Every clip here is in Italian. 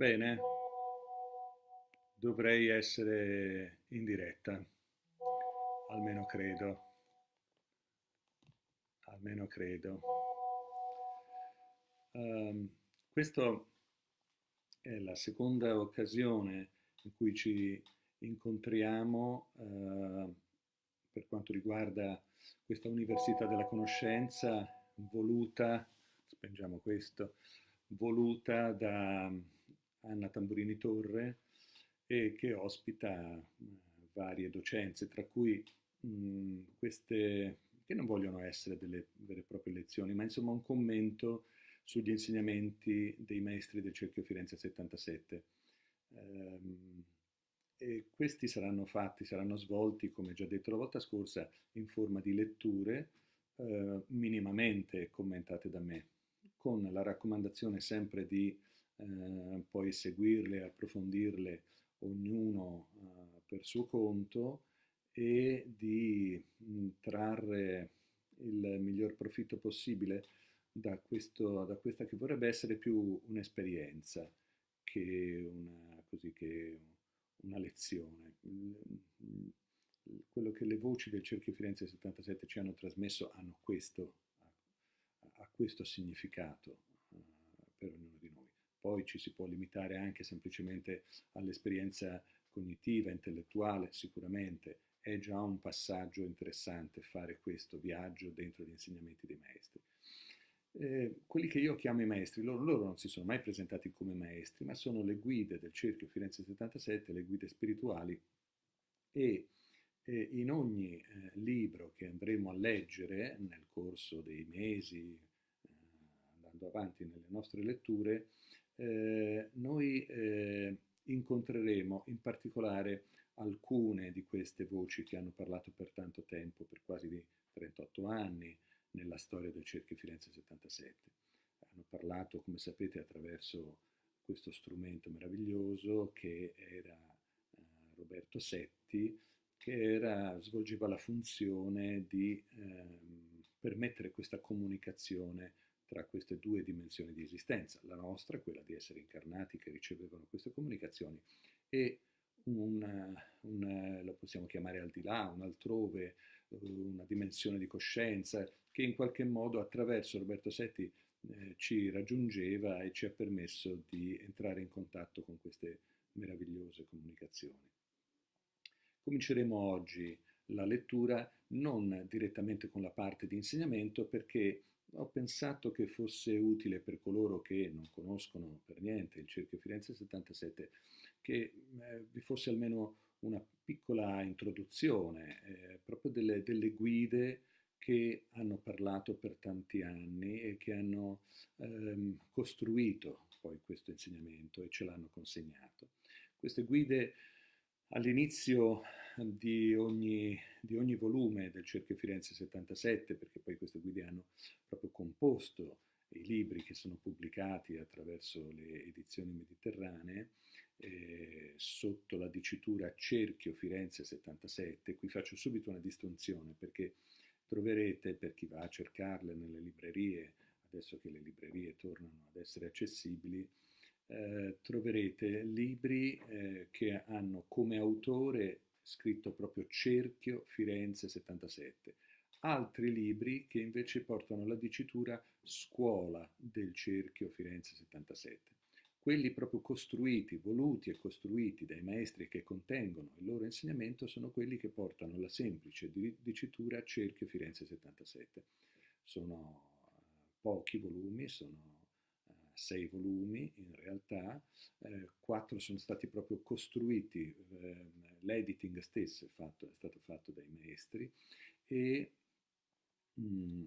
Bene, dovrei essere in diretta, almeno credo, almeno credo. Um, ehm, questa è la seconda occasione in cui ci incontriamo uh, per quanto riguarda questa Università della Conoscenza voluta, spengiamo questo, voluta da Anna Tamburini Torre, e che ospita eh, varie docenze, tra cui mh, mm, queste che non vogliono essere delle vere e proprie lezioni, ma insomma un commento sugli insegnamenti dei maestri del Cerchio Firenze 77. Ehm, e questi saranno fatti, saranno svolti, come già detto la volta scorsa, in forma di letture eh, minimamente commentate da me, con la raccomandazione sempre di eh, poi seguirle, approfondirle ognuno eh, per suo conto e di mm, trarre il miglior profitto possibile da, questo, da, questa che vorrebbe essere più un'esperienza che una, così, che una lezione. Quello che le voci del Cerchio Firenze 77 ci hanno trasmesso hanno questo, ha questo significato eh, per ognuno di noi poi ci si può limitare anche semplicemente all'esperienza cognitiva, intellettuale, sicuramente è già un passaggio interessante fare questo viaggio dentro gli insegnamenti dei maestri. Eh, quelli che io chiamo i maestri, loro, loro, non si sono mai presentati come maestri, ma sono le guide del cerchio Firenze 77, le guide spirituali e eh, in ogni eh, libro che andremo a leggere nel corso dei mesi, eh, andando avanti nelle nostre letture, eh, noi eh, incontreremo in particolare alcune di queste voci che hanno parlato per tanto tempo, per quasi 38 anni, nella storia del Cerchio Firenze 77. Hanno parlato, come sapete, attraverso questo strumento meraviglioso che era eh, Roberto Setti, che era, svolgeva la funzione di ehm, permettere questa comunicazione tra queste due dimensioni di esistenza, la nostra, quella di essere incarnati che ricevevano queste comunicazioni, e un, una, la possiamo chiamare al di là, un altrove, una dimensione di coscienza che in qualche modo attraverso Roberto Setti eh, ci raggiungeva e ci ha permesso di entrare in contatto con queste meravigliose comunicazioni. Cominceremo oggi la lettura non direttamente con la parte di insegnamento perché ho pensato che fosse utile per coloro che non conoscono per niente il Cerchio Firenze 77 che eh, vi fosse almeno una piccola introduzione, eh, proprio delle, delle, guide che hanno parlato per tanti anni e che hanno ehm, costruito poi questo insegnamento e ce l'hanno consegnato. Queste guide all'inizio di ogni, di ogni volume del Cerchio Firenze 77, perché poi queste guide hanno proprio composto i libri che sono pubblicati attraverso le edizioni mediterranee eh, sotto la dicitura Cerchio Firenze 77. Qui faccio subito una distinzione perché troverete per chi va a cercarle nelle librerie, adesso che le librerie tornano ad essere accessibili, eh, troverete libri eh, che hanno come autore scritto proprio Cerchio Firenze 77, altri libri che invece portano la dicitura Scuola del Cerchio Firenze 77, quelli proprio costruiti, voluti e costruiti dai maestri che contengono il loro insegnamento sono quelli che portano la semplice dicitura Cerchio Firenze 77. Sono eh, pochi volumi, sono sei volumi in realtà, eh, quattro sono stati proprio costruiti, eh, l'editing stesso è, fatto, è, stato fatto dai maestri e mh, mm,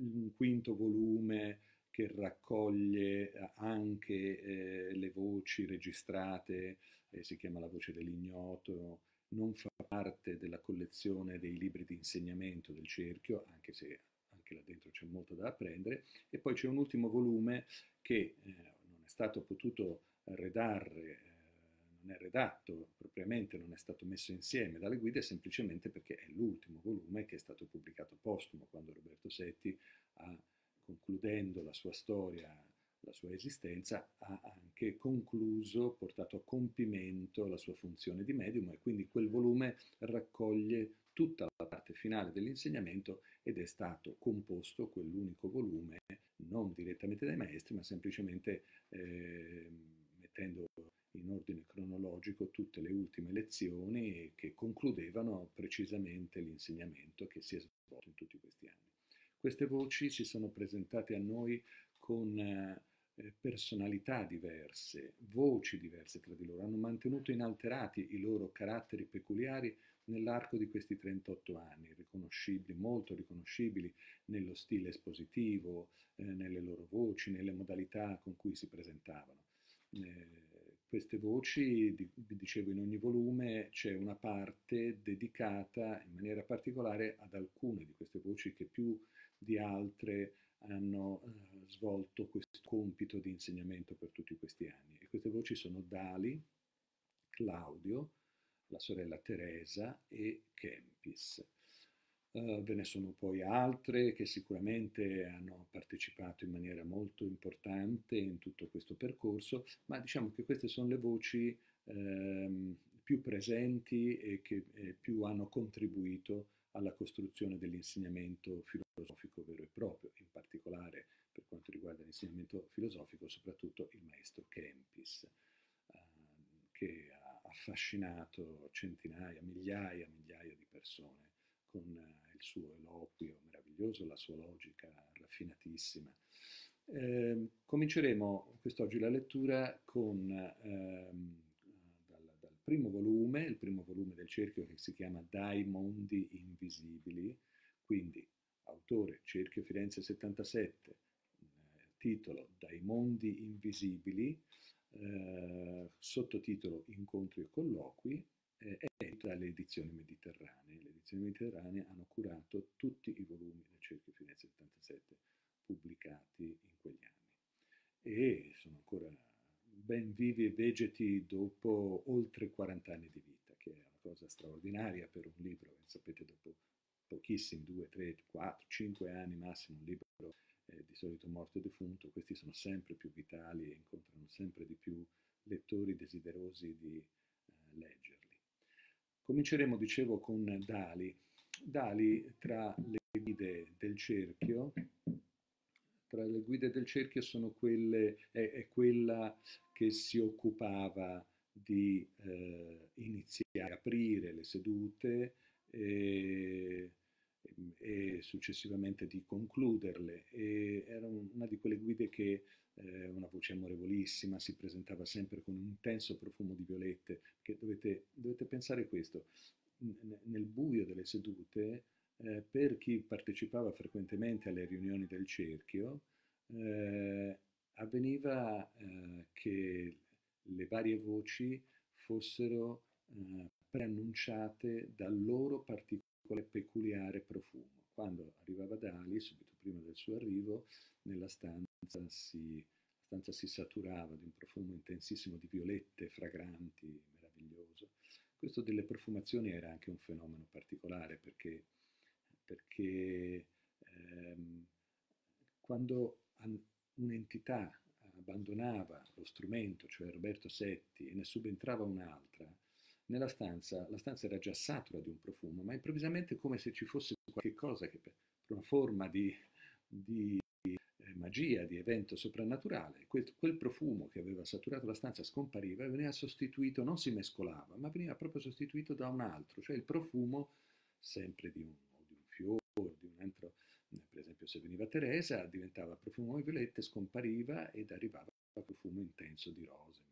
un quinto volume che raccoglie eh, anche eh, le voci registrate, eh, si chiama La voce dell'ignoto, non fa parte della collezione dei libri di insegnamento del cerchio, anche se perché là dentro c'è molto da apprendere, e poi c'è un ultimo volume che eh, non è stato potuto redare, eh, non è redatto propriamente, non è stato messo insieme dalle guide, semplicemente perché è l'ultimo volume che è stato pubblicato postumo, quando Roberto Setti ha, concludendo la sua storia la sua esistenza, ha anche concluso, portato a compimento la sua funzione di medium e quindi quel volume raccoglie tutta la parte finale dell'insegnamento ed è stato composto quell'unico volume non direttamente dai maestri ma semplicemente eh, mettendo in ordine cronologico tutte le ultime lezioni che concludevano precisamente l'insegnamento che si è svolto in tutti questi anni. Queste voci si sono presentate a noi con eh, eh, personalità diverse, voci diverse tra di loro, hanno mantenuto inalterati i loro caratteri peculiari nell'arco di questi 38 anni, riconoscibili, molto riconoscibili nello stile espositivo, eh, nelle loro voci, nelle modalità con cui si presentavano. Eh, queste voci, di, vi dicevo, in ogni volume c'è una parte dedicata in maniera particolare ad alcune di queste voci che più di altre hanno eh, svolto questo compito di insegnamento per tutti questi anni. E queste voci sono Dali, Claudio, la sorella Teresa e Kempis. Uh, ve ne sono poi altre che sicuramente hanno partecipato in maniera molto importante in tutto questo percorso, ma diciamo che queste sono le voci ehm, più presenti e che eh, più hanno contribuito alla costruzione dell'insegnamento filosofico vero e proprio, in particolare per quanto riguarda l'insegnamento filosofico, soprattutto il maestro Kempis, eh, che ha affascinato centinaia, migliaia, migliaia di persone con eh, il suo eloquio meraviglioso, la sua logica raffinatissima. Eh, cominceremo quest'oggi la lettura con, ehm, dal, dal, primo volume, il primo volume del cerchio che si chiama Dai mondi invisibili, quindi autore Cerchio Firenze 77, titolo Dai mondi invisibili, eh, sottotitolo Incontri e colloqui, eh, tra le edizioni mediterranee. Le edizioni mediterranee hanno curato tutti i volumi del Cerchio Firenze 77 pubblicati in quegli anni e sono ancora ben vivi e vegeti dopo oltre 40 anni di vita, che è una cosa straordinaria per un libro, sapete, dopo pochissimi, 2, 3, 4, 5 anni massimo, un libro eh, di solito morto e defunto, questi sono sempre più vitali e incontrano sempre di più lettori desiderosi di eh, leggerli. Cominceremo, dicevo, con Dali. Dali tra le guide del cerchio, tra le guide del cerchio sono quelle, è, è quella che si occupava di eh, iniziare, aprire le sedute, e Ehm, e successivamente di concluderle. E era una di quelle guide che eh, una voce amorevolissima, si presentava sempre con un intenso profumo di violette, che dovete, dovete pensare questo, N nel buio delle sedute, eh, per chi partecipava frequentemente alle riunioni del cerchio, eh, avveniva eh, che le varie voci fossero eh, preannunciate dal loro particolare piccole peculiare profumo. Quando arrivava Dali, subito prima del suo arrivo, nella stanza si, la stanza si saturava di un profumo intensissimo di violette fragranti, meraviglioso. Questo delle profumazioni era anche un fenomeno particolare perché, perché ehm, quando un'entità abbandonava lo strumento, cioè Roberto Setti, e ne subentrava un'altra, nella stanza, la stanza era già satura di un profumo, ma improvvisamente come se ci fosse qualche cosa che per una forma di, di eh, magia, di evento soprannaturale, quel, quel, profumo che aveva saturato la stanza scompariva e veniva sostituito, non si mescolava, ma veniva proprio sostituito da un altro, cioè il profumo sempre di un, di un fiore, di un altro, per esempio se veniva Teresa diventava profumo di violette, scompariva ed arrivava profumo intenso di rose,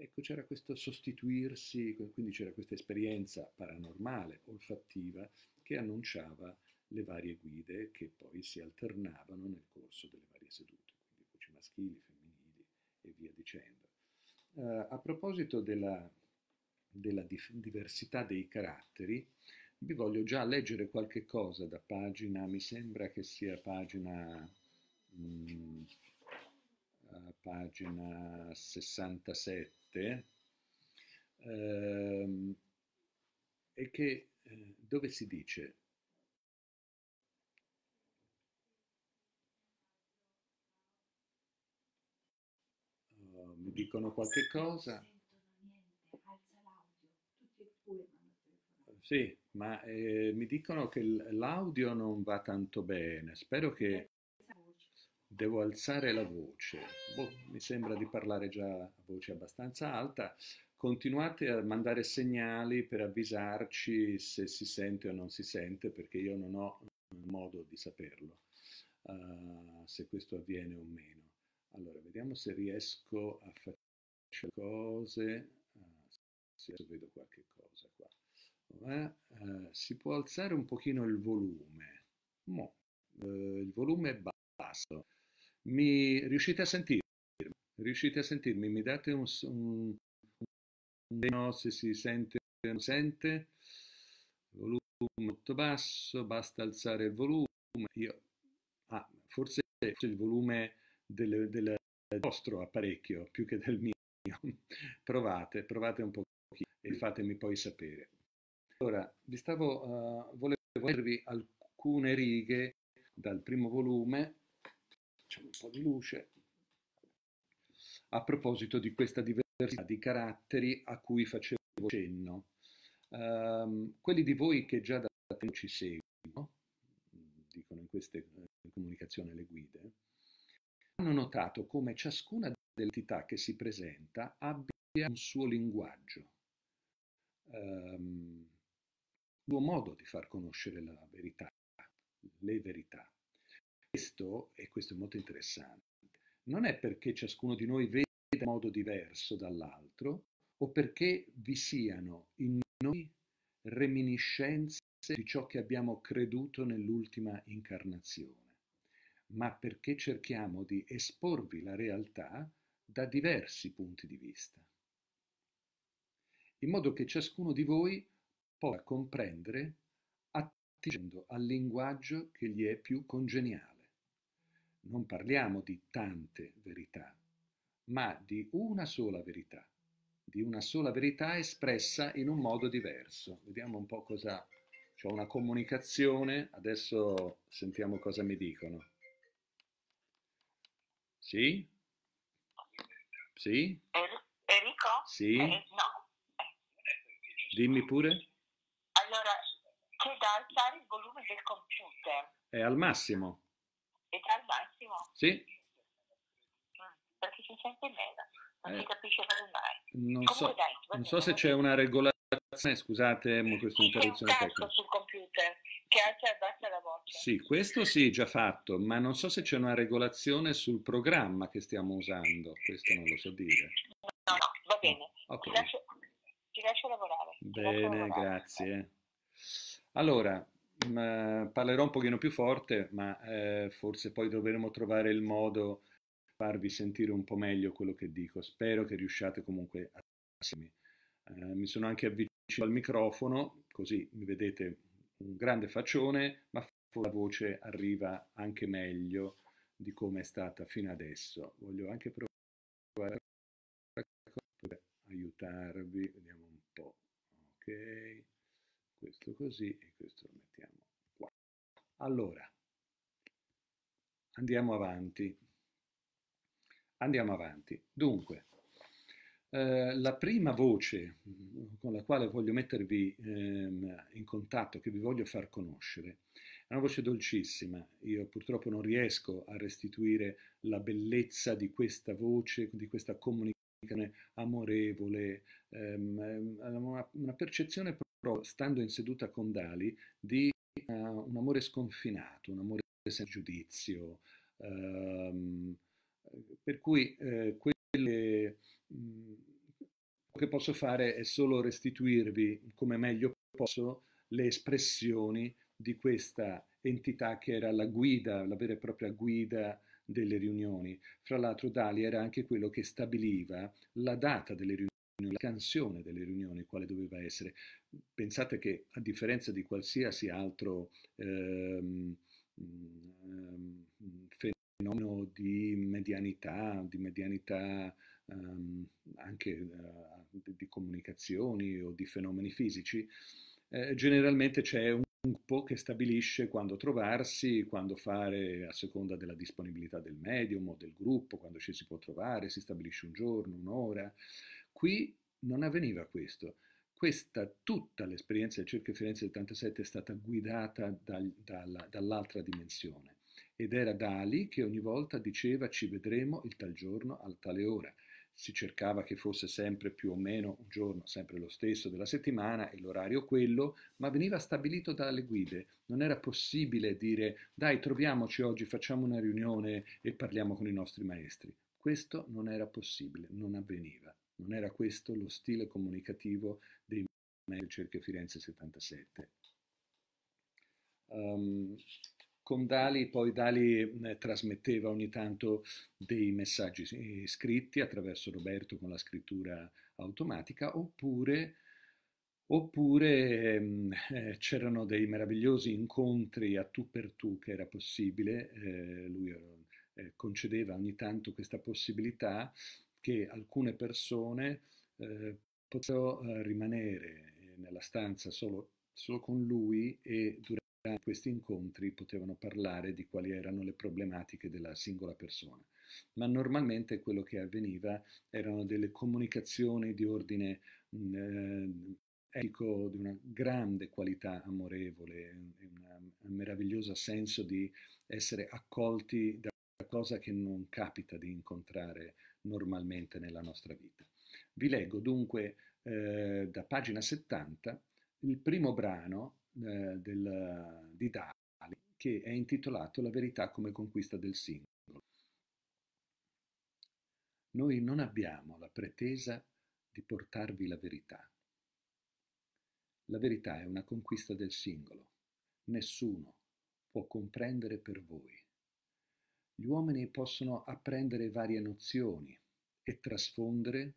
Ecco, c'era questo sostituirsi, quindi c'era questa esperienza paranormale, olfattiva, che annunciava le varie guide che poi si alternavano nel corso delle varie sedute, quindi voci maschili, femminili e via dicendo. Eh, a proposito della, della diversità dei caratteri, vi voglio già leggere qualche cosa da pagina, mi sembra che sia pagina... Mh, mm, eh, pagina 67 forte ehm, è che eh, dove si dice oh, mi dicono qualche cosa Sì, ma eh, mi dicono che l'audio non va tanto bene. Spero che devo alzare la voce. Boh, mi sembra di parlare già a voce abbastanza alta. Continuate a mandare segnali per avvisarci se si sente o non si sente, perché io non ho modo di saperlo, uh, se questo avviene o meno. Allora, vediamo se riesco a fare cose. Uh, eh, se vedo qualche cosa qua. Vabbè, uh, eh, si può alzare un pochino il volume. Mo, il volume è basso mi riuscite a sentirmi? Riuscite a sentirmi? Mi date un, un, un no se si sente o non sente? Volume molto basso, basta alzare il volume. Io, ah, forse il volume del, del, vostro apparecchio più che del mio. provate, provate un po' e fatemi poi sapere. Allora, vi stavo, uh, volevo leggervi alcune righe dal primo volume facciamo un po' di luce, a proposito di questa diversità di caratteri a cui facevo cenno. Um, quelli di voi che già da tempo ci seguono, dicono in queste in comunicazione le guide, hanno notato come ciascuna delle entità che si presenta abbia un suo linguaggio, um, suo modo di far conoscere la verità, le verità questo, e questo è molto interessante, non è perché ciascuno di noi veda in modo diverso dall'altro o perché vi siano in noi reminiscenze di ciò che abbiamo creduto nell'ultima incarnazione, ma perché cerchiamo di esporvi la realtà da diversi punti di vista, in modo che ciascuno di voi possa comprendere attingendo al linguaggio che gli è più congeniale non parliamo di tante verità, ma di una sola verità, di una sola verità espressa in un modo diverso. Vediamo un po' cosa... C'è una comunicazione, adesso sentiamo cosa mi dicono. Sì? Sì? Er-, Enrico? Sì? Eh, no. Dimmi pure. Allora, c'è da alzare il volume del computer. È al massimo. Età al massimo? Sì. Perché si sente meno, non eh. si capisce mai. mai. Non, so, dai, non so, se c'è una regolazione, scusate questa interruzione tecnica. sul computer che alza e abbassa la voce. Sì, questo sì, già fatto, ma non so se c'è una regolazione sul programma che stiamo usando, questo non lo so dire. No, no va bene. Oh, okay. ti, lascio, ti, lascio, lavorare. Bene, lascio lavorare. grazie. Allora, parlerò un pochino più forte, ma eh, forse poi dovremo trovare il modo di farvi sentire un po' meglio quello che dico. Spero che riusciate comunque a sentirmi. Eh, mi sono anche avvicinato al microfono, così mi vedete un grande faccione, ma la voce arriva anche meglio di come è stata fino adesso. Voglio anche provare a aiutarvi, vediamo un po'. Ok questo così e questo lo mettiamo qua. Allora, andiamo avanti. Andiamo avanti. Dunque, eh, la prima voce mm, con la quale voglio mettervi ehm, in contatto, che vi voglio far conoscere, è una voce dolcissima. Io purtroppo non riesco a restituire la bellezza di questa voce, di questa comunicazione amorevole, ehm, ehm una, una percezione prova, stando in seduta con Dali, di uh, un amore sconfinato, un amore senza giudizio, um, per cui eh, quello che, mh, che posso fare è solo restituirvi come meglio posso le espressioni di questa entità che era la guida, la vera e propria guida delle riunioni. Fra l'altro Dali era anche quello che stabiliva la data delle riunioni la canzone delle riunioni quale doveva essere. Pensate che a differenza di qualsiasi altro ehm, ehm, fenomeno di medianità, di medianità ehm, anche eh, di comunicazioni o di fenomeni fisici, eh, generalmente c'è un gruppo che stabilisce quando trovarsi, quando fare a seconda della disponibilità del medium o del gruppo, quando ci si può trovare, si stabilisce un giorno, un'ora. Qui non avveniva questo. Questa, tutta l'esperienza del Circo Firenze del 87 è stata guidata dal, dalla, dall'altra dimensione ed era Dali che ogni volta diceva ci vedremo il tal giorno a tale ora. Si cercava che fosse sempre più o meno un giorno, sempre lo stesso della settimana e l'orario quello, ma veniva stabilito dalle guide. Non era possibile dire dai troviamoci oggi, facciamo una riunione e parliamo con i nostri maestri. Questo non era possibile, non avveniva. Non era questo lo stile comunicativo dei Mail Cerchio Firenze 77. Um, ehm, con Dali, poi Dali eh, trasmetteva ogni tanto dei messaggi scritti attraverso Roberto con la scrittura automatica, oppure, oppure eh, c'erano dei meravigliosi incontri a tu per tu che era possibile, eh, lui eh, concedeva ogni tanto questa possibilità che alcune persone eh, potessero eh, rimanere nella stanza solo, solo con lui e durante questi incontri potevano parlare di quali erano le problematiche della singola persona. Ma normalmente quello che avveniva erano delle comunicazioni di ordine mh, mm, eh, etico, di una grande qualità amorevole, una, un meraviglioso senso di essere accolti da qualcosa che non capita di incontrare normalmente nella nostra vita. Vi leggo dunque eh, da pagina 70 il primo brano eh, del, di Dali che è intitolato La verità come conquista del singolo. Noi non abbiamo la pretesa di portarvi la verità. La verità è una conquista del singolo. Nessuno può comprendere per voi gli uomini possono apprendere varie nozioni e trasfondere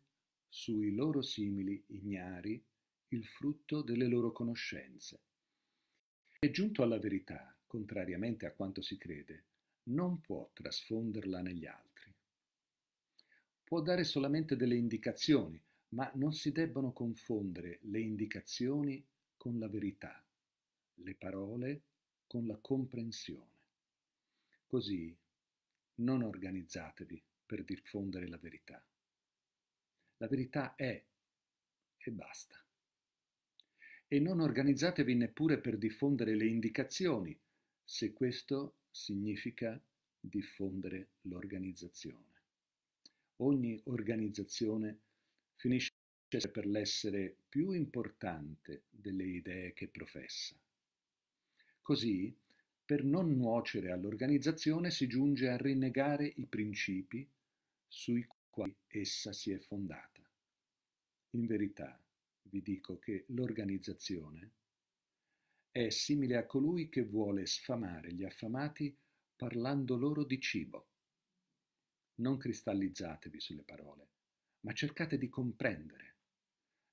sui loro simili ignari il frutto delle loro conoscenze. E giunto alla verità, contrariamente a quanto si crede, non può trasfonderla negli altri. Può dare solamente delle indicazioni, ma non si debbono confondere le indicazioni con la verità, le parole con la comprensione. Così non organizzatevi per diffondere la verità. La verità è e basta. E non organizzatevi neppure per diffondere le indicazioni, se questo significa diffondere l'organizzazione. Ogni organizzazione finisce per l'essere più importante delle idee che professa. Così per non nuocere all'organizzazione si giunge a rinnegare i principi sui quali essa si è fondata. In verità vi dico che l'organizzazione è simile a colui che vuole sfamare gli affamati parlando loro di cibo. Non cristallizzatevi sulle parole, ma cercate di comprendere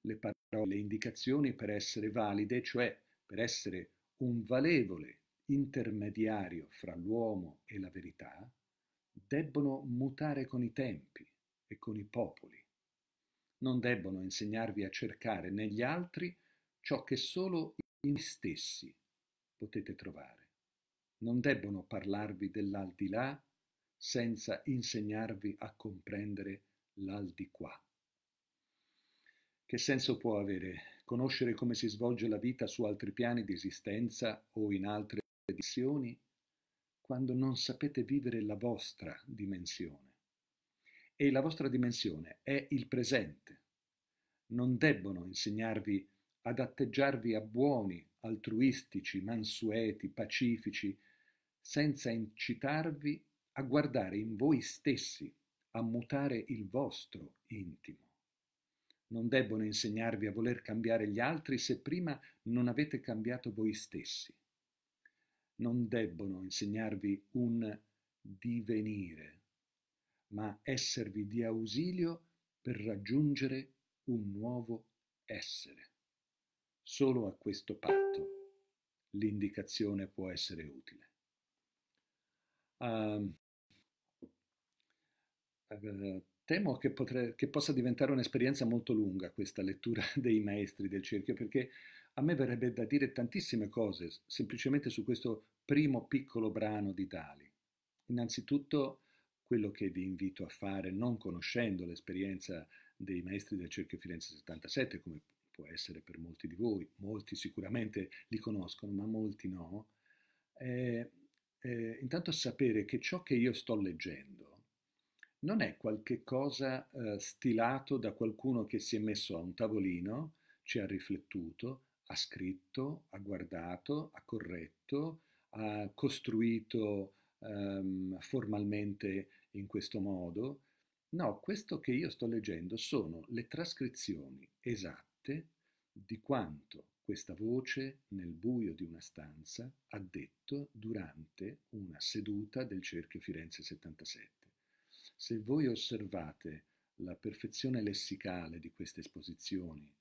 le parole, le indicazioni per essere valide, cioè per essere un valevole intermediario fra l'uomo e la verità, debbono mutare con i tempi e con i popoli. Non debbono insegnarvi a cercare negli altri ciò che solo in stessi potete trovare. Non debbono parlarvi dell'aldilà senza insegnarvi a comprendere l'aldiquà. Che senso può avere conoscere come si svolge la vita su altri piani di esistenza o in altre dimensioni quando non sapete vivere la vostra dimensione. E la vostra dimensione è il presente. Non debbono insegnarvi ad atteggiarvi a buoni, altruistici, mansueti, pacifici, senza incitarvi a guardare in voi stessi, a mutare il vostro intimo. Non debbono insegnarvi a voler cambiare gli altri se prima non avete cambiato voi stessi non debbono insegnarvi un divenire, ma esservi di ausilio per raggiungere un nuovo essere. Solo a questo patto l'indicazione può essere utile. Uh, uh, temo che, potre, che, possa diventare un'esperienza molto lunga questa lettura dei maestri del cerchio perché a me verrebbe da dire tantissime cose semplicemente su questo primo piccolo brano di Dali. Innanzitutto quello che vi invito a fare, non conoscendo l'esperienza dei maestri del Cerchio Firenze 77, come può essere per molti di voi, molti sicuramente li conoscono, ma molti no, è, è intanto sapere che ciò che io sto leggendo non è qualche cosa eh, stilato da qualcuno che si è messo a un tavolino, ci ha riflettuto ha scritto, ha guardato, ha corretto, ha costruito um, formalmente in questo modo. No, questo che io sto leggendo sono le trascrizioni esatte di quanto questa voce nel buio di una stanza ha detto durante una seduta del cerchio Firenze 77. Se voi osservate la perfezione lessicale di queste esposizioni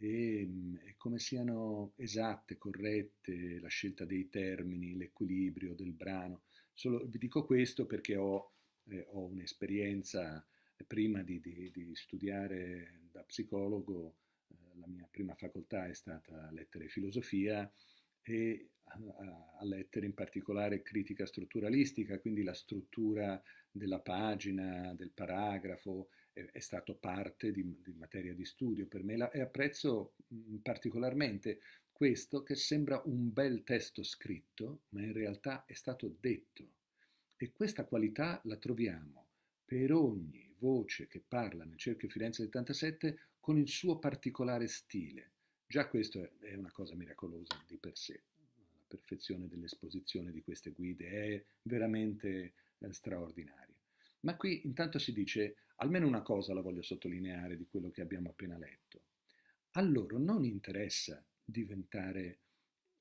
e, ehm, e come siano esatte, corrette la scelta dei termini, l'equilibrio del brano. Solo, vi dico questo perché ho, eh, ho un'esperienza, eh, prima di, di, di, studiare da psicologo, eh, la mia prima facoltà è stata lettere e filosofia e a, eh, a lettere in particolare critica strutturalistica, quindi la struttura della pagina, del paragrafo, è stato parte di, di materia di studio per me la, e apprezzo mm, particolarmente questo che sembra un bel testo scritto, ma in realtà è stato detto. E questa qualità la troviamo per ogni voce che parla nel Cerchio Firenze 77 con il suo particolare stile. Già questo è una cosa miracolosa di per sé. La perfezione dell'esposizione di queste guide è veramente eh, straordinaria. Ma qui intanto si dice almeno una cosa la voglio sottolineare di quello che abbiamo appena letto. A loro non interessa diventare,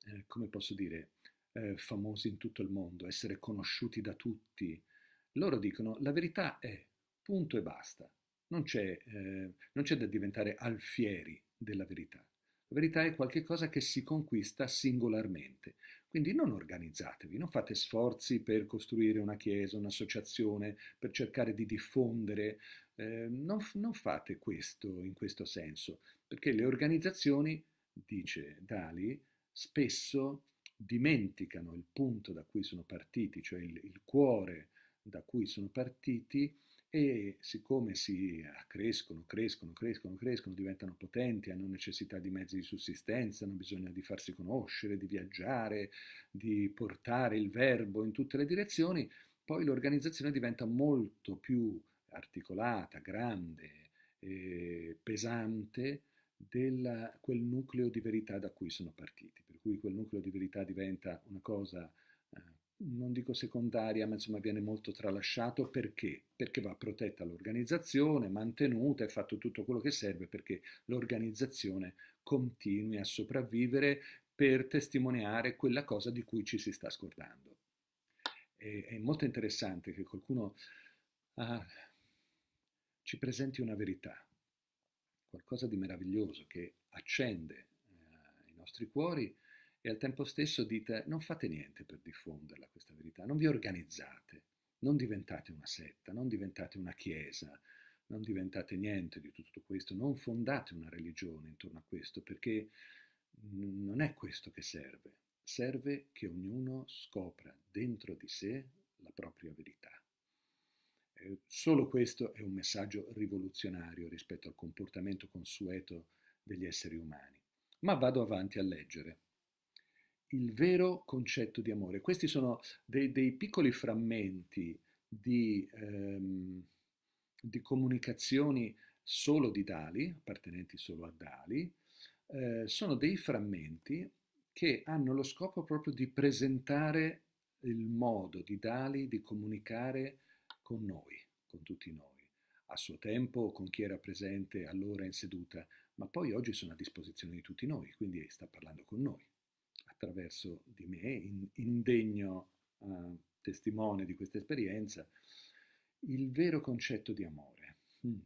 eh, come posso dire, eh, famosi in tutto il mondo, essere conosciuti da tutti. Loro dicono la verità è punto e basta. Non c'è, eh, non c'è da diventare alfieri della verità. La verità è qualcosa che si conquista singolarmente. Quindi non organizzatevi, non fate sforzi per costruire una chiesa, un'associazione, per cercare di diffondere, eh, non, non, fate questo in questo senso, perché le organizzazioni, dice Dali, spesso dimenticano il punto da cui sono partiti, cioè il, il cuore da cui sono partiti e siccome si crescono, crescono, crescono, crescono, diventano potenti, hanno necessità di mezzi di sussistenza, hanno bisogno di farsi conoscere, di viaggiare, di portare il verbo in tutte le direzioni, poi l'organizzazione diventa molto più articolata, grande, eh, pesante di quel nucleo di verità da cui sono partiti. Per cui quel nucleo di verità diventa una cosa non dico secondaria, ma insomma viene molto tralasciato perché? Perché va protetta l'organizzazione, mantenuta, e fatto tutto quello che serve perché l'organizzazione continui a sopravvivere per testimoniare quella cosa di cui ci si sta scordando. E, è molto interessante che qualcuno ah, ci presenti una verità, qualcosa di meraviglioso che accende eh, i nostri cuori al tempo stesso dite non fate niente per diffonderla questa verità, non vi organizzate, non diventate una setta, non diventate una chiesa, non diventate niente di tutto questo, non fondate una religione intorno a questo perché non è questo che serve, serve che ognuno scopra dentro di sé la propria verità. Solo questo è un messaggio rivoluzionario rispetto al comportamento consueto degli esseri umani. Ma vado avanti a leggere il vero concetto di amore. Questi sono dei, dei piccoli frammenti di, ehm, di, comunicazioni solo di Dali, appartenenti solo a Dali, eh, sono dei frammenti che hanno lo scopo proprio di presentare il modo di Dali di comunicare con noi, con tutti noi, a suo tempo, con chi era presente allora in seduta, ma poi oggi sono a disposizione di tutti noi, quindi sta parlando con noi attraverso di me, indegno in eh, testimone di questa esperienza, il vero concetto di amore. Mm.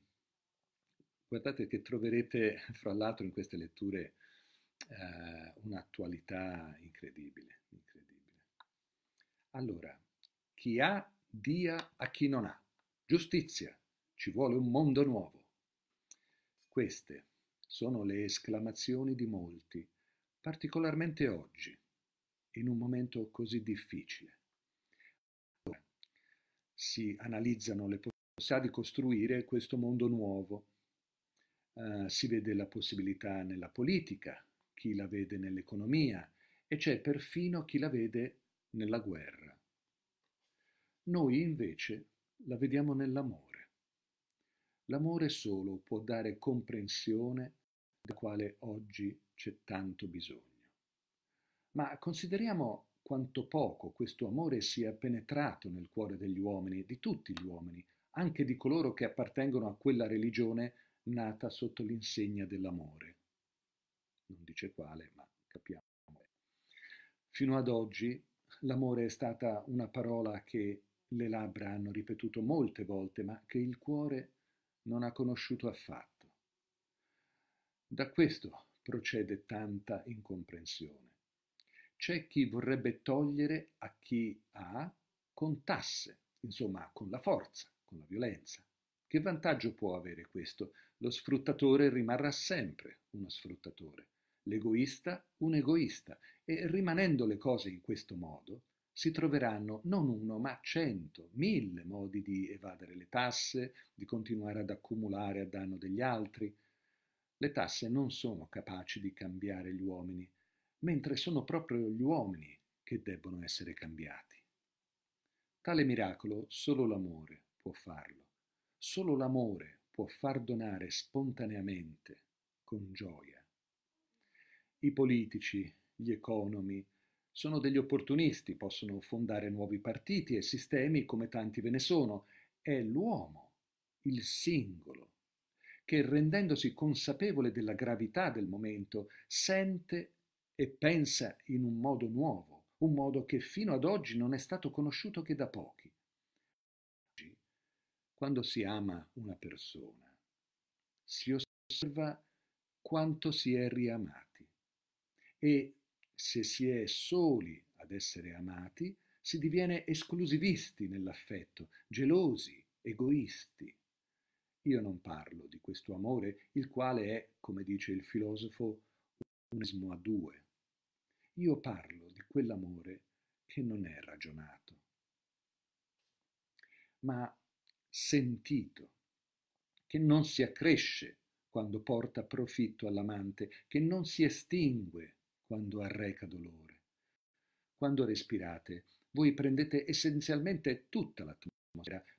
Guardate che troverete, fra l'altro, in queste letture eh, un'attualità incredibile, incredibile. Allora, chi ha, dia a chi non ha. Giustizia, ci vuole un mondo nuovo. Queste sono le esclamazioni di molti particolarmente oggi, in un momento così difficile. si analizzano le possibilità di costruire questo mondo nuovo. Uh, si vede la possibilità nella politica, chi la vede nell'economia e c'è perfino chi la vede nella guerra. Noi invece la vediamo nell'amore. L'amore solo può dare comprensione della quale oggi c'è tanto bisogno. Ma consideriamo quanto poco questo amore sia penetrato nel cuore degli uomini, di tutti gli uomini, anche di coloro che appartengono a quella religione nata sotto l'insegna dell'amore. Non dice quale, ma capiamo. Fino ad oggi l'amore è stata una parola che le labbra hanno ripetuto molte volte, ma che il cuore non ha conosciuto affatto. Da questo procede tanta incomprensione. C'è chi vorrebbe togliere a chi ha con tasse, insomma con la forza, con la violenza. Che vantaggio può avere questo? Lo sfruttatore rimarrà sempre uno sfruttatore, l'egoista un egoista e rimanendo le cose in questo modo si troveranno non uno ma cento, mille modi di evadere le tasse, di continuare ad accumulare a danno degli altri, le tasse non sono capaci di cambiare gli uomini, mentre sono proprio gli uomini che debbono essere cambiati. Tale miracolo solo l'amore può farlo, solo l'amore può far donare spontaneamente, con gioia. I politici, gli economi, sono degli opportunisti, possono fondare nuovi partiti e sistemi come tanti ve ne sono. È l'uomo, il singolo, che rendendosi consapevole della gravità del momento sente e pensa in un modo nuovo, un modo che fino ad oggi non è stato conosciuto che da pochi. Quando si ama una persona, si osserva quanto si è riamati e se si è soli ad essere amati, si diviene esclusivisti nell'affetto, gelosi, egoisti. Io non parlo di questo amore, il quale è, come dice il filosofo, un esmo a due. Io parlo di quell'amore che non è ragionato, ma sentito, che non si accresce quando porta profitto all'amante, che non si estingue quando arreca dolore. Quando respirate, voi prendete essenzialmente tutta l'atmosfera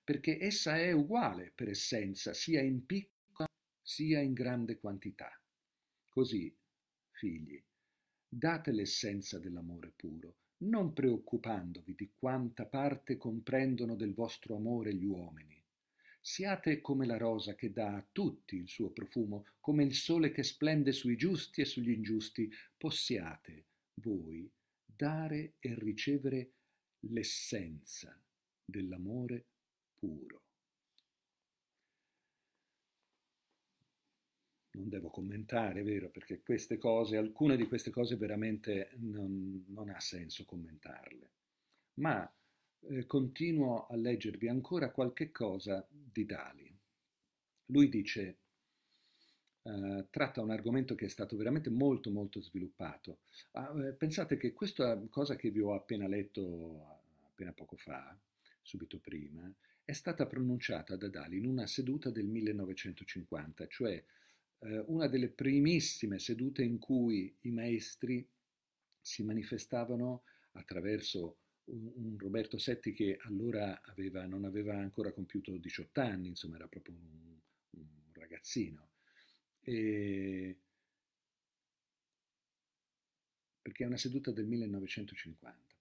perché essa è uguale per essenza, sia in piccola sia in grande quantità. Così, figli, date l'essenza dell'amore puro, non preoccupandovi di quanta parte comprendono del vostro amore gli uomini. Siate come la rosa che dà a tutti il suo profumo, come il sole che splende sui giusti e sugli ingiusti. Possiate, voi, dare e ricevere l'essenza dell'amore puro. Non devo commentare, vero, perché queste cose, alcune di queste cose veramente non, non ha senso commentarle. Ma eh, continuo a leggervi ancora qualche cosa di Dali. Lui dice, Uh, tratta un argomento che è stato veramente molto molto sviluppato. Uh, pensate che questa cosa che vi ho appena letto appena poco fa subito prima, è stata pronunciata da Dali in una seduta del 1950, cioè eh, una delle primissime sedute in cui i maestri si manifestavano attraverso un, un Roberto Setti che allora aveva, non aveva ancora compiuto 18 anni, insomma era proprio un, un ragazzino. E... Perché è una seduta del 1950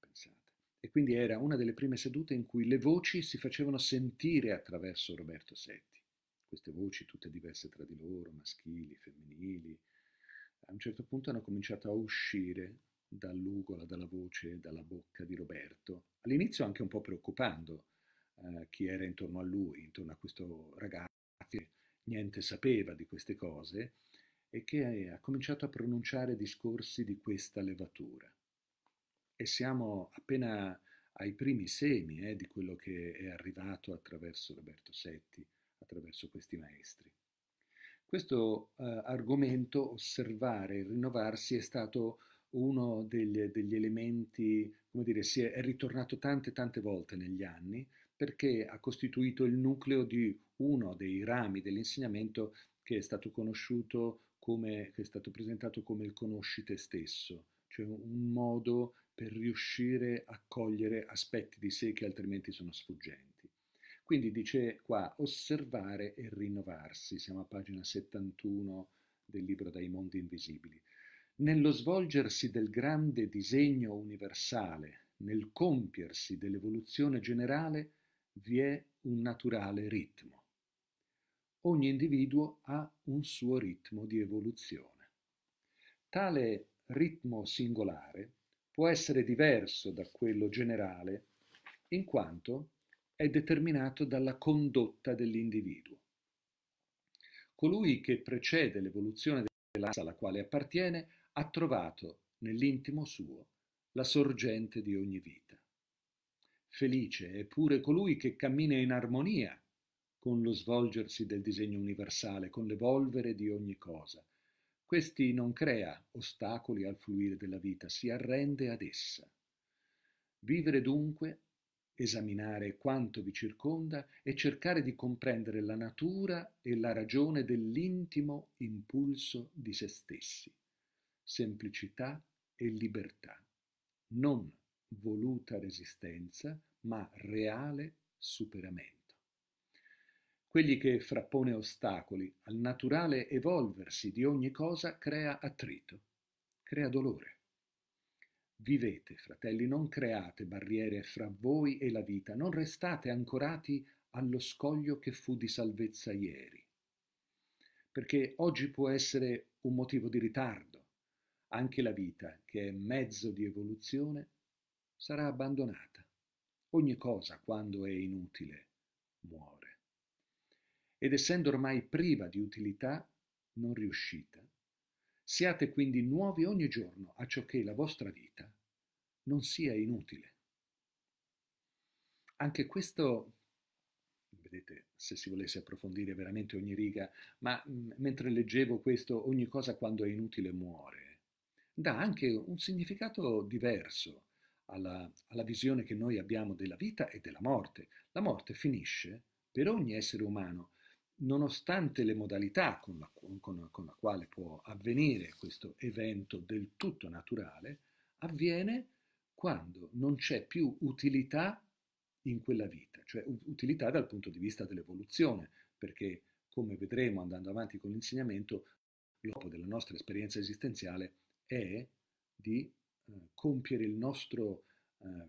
e quindi era una delle prime sedute in cui le voci si facevano sentire attraverso Roberto Setti. Queste voci tutte diverse tra di loro, maschili, femminili, a un certo punto hanno cominciato a uscire dall'ugola, dalla voce, dalla bocca di Roberto, all'inizio anche un po' preoccupando eh, chi era intorno a lui, intorno a questo ragazzo che niente sapeva di queste cose e che ha cominciato a pronunciare discorsi di questa levatura e siamo appena ai primi semi eh, di quello che è arrivato attraverso Roberto Setti, attraverso questi maestri. Questo eh, argomento, osservare e rinnovarsi, è stato uno degli, degli elementi, come dire, si è, è ritornato tante tante volte negli anni perché ha costituito il nucleo di uno dei rami dell'insegnamento che è stato conosciuto come, che è stato presentato come il conosci te stesso, cioè un modo per riuscire a cogliere aspetti di sé che altrimenti sono sfuggenti. Quindi dice qua osservare e rinnovarsi, siamo a pagina 71 del libro Dai mondi invisibili. Nello svolgersi del grande disegno universale, nel compiersi dell'evoluzione generale, vi è un naturale ritmo. Ogni individuo ha un suo ritmo di evoluzione. Tale ritmo singolare può essere diverso da quello generale in quanto è determinato dalla condotta dell'individuo. Colui che precede l'evoluzione della razza alla quale appartiene ha trovato nell'intimo suo la sorgente di ogni vita. Felice è pure colui che cammina in armonia con lo svolgersi del disegno universale, con l'evolvere di ogni cosa, questi non crea ostacoli al fluire della vita, si arrende ad essa. Vivere dunque, esaminare quanto vi circonda e cercare di comprendere la natura e la ragione dell'intimo impulso di se stessi. Semplicità e libertà. Non voluta resistenza, ma reale superamento. Quelli che frappone ostacoli al naturale evolversi di ogni cosa crea attrito, crea dolore. Vivete, fratelli, non create barriere fra voi e la vita, non restate ancorati allo scoglio che fu di salvezza ieri, perché oggi può essere un motivo di ritardo. Anche la vita, che è mezzo di evoluzione, sarà abbandonata. Ogni cosa, quando è inutile, muore ed essendo ormai priva di utilità non riuscita, siate quindi nuovi ogni giorno a ciò che la vostra vita non sia inutile. Anche questo, vedete, se si volesse approfondire veramente ogni riga, ma mh, mm, mentre leggevo questo, ogni cosa quando è inutile muore, dà anche un significato diverso alla, alla visione che noi abbiamo della vita e della morte. La morte finisce per ogni essere umano, nonostante le modalità con la, con, con la, quale può avvenire questo evento del tutto naturale, avviene quando non c'è più utilità in quella vita, cioè utilità dal punto di vista dell'evoluzione, perché come vedremo andando avanti con l'insegnamento, l'opo della nostra esperienza esistenziale è di eh, compiere il nostro eh,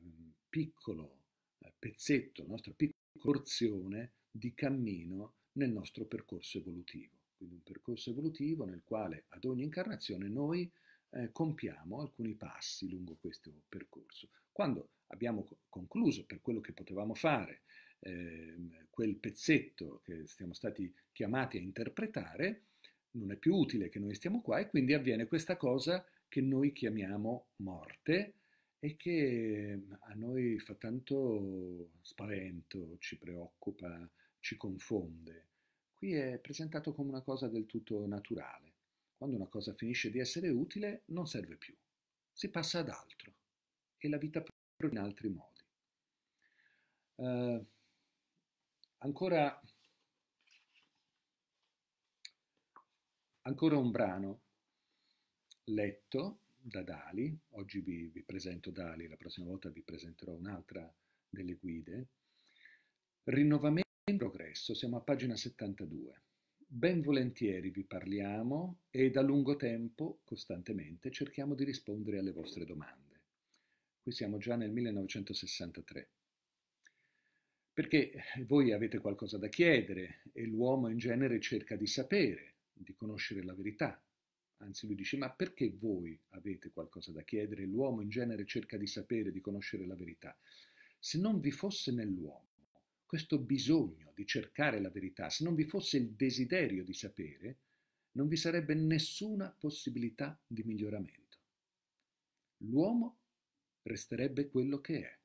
piccolo eh, pezzetto, la nostra piccola porzione di cammino nel nostro percorso evolutivo. Quindi un percorso evolutivo nel quale ad ogni incarnazione noi eh, compiamo alcuni passi lungo questo percorso. Quando abbiamo concluso per quello che potevamo fare eh, quel pezzetto che siamo stati chiamati a interpretare, non è più utile che noi stiamo qua e quindi avviene questa cosa che noi chiamiamo morte e che mm, a noi fa tanto spavento, ci preoccupa, ci confonde. Qui è presentato come una cosa del tutto naturale. Quando una cosa finisce di essere utile, non serve più. Si passa ad altro e la vita proviene in altri modi. Uh, ancora, ancora un brano letto da Dali, oggi vi, vi, presento Dali, la prossima volta vi presenterò un'altra delle guide. Rinnovamento in progresso, siamo a pagina 72. Ben volentieri vi parliamo e da lungo tempo, costantemente, cerchiamo di rispondere alle vostre domande. Qui siamo già nel 1963. Perché voi avete qualcosa da chiedere e l'uomo in genere cerca di sapere, di conoscere la verità. Anzi, lui dice, ma perché voi avete qualcosa da chiedere e l'uomo in genere cerca di sapere, di conoscere la verità? Se non vi fosse nell'uomo questo bisogno di cercare la verità, se non vi fosse il desiderio di sapere, non vi sarebbe nessuna possibilità di miglioramento. L'uomo resterebbe quello che è,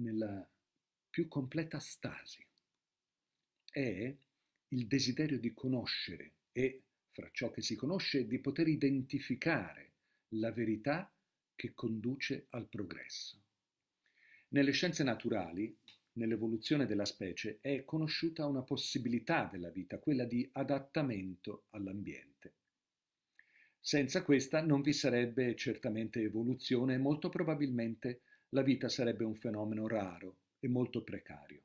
nella più completa stasi. È il desiderio di conoscere e, fra ciò che si conosce, di poter identificare la verità che conduce al progresso. Nelle scienze naturali, nell'evoluzione della specie, è conosciuta una possibilità della vita, quella di adattamento all'ambiente. Senza questa non vi sarebbe certamente evoluzione e molto probabilmente la vita sarebbe un fenomeno raro e molto precario.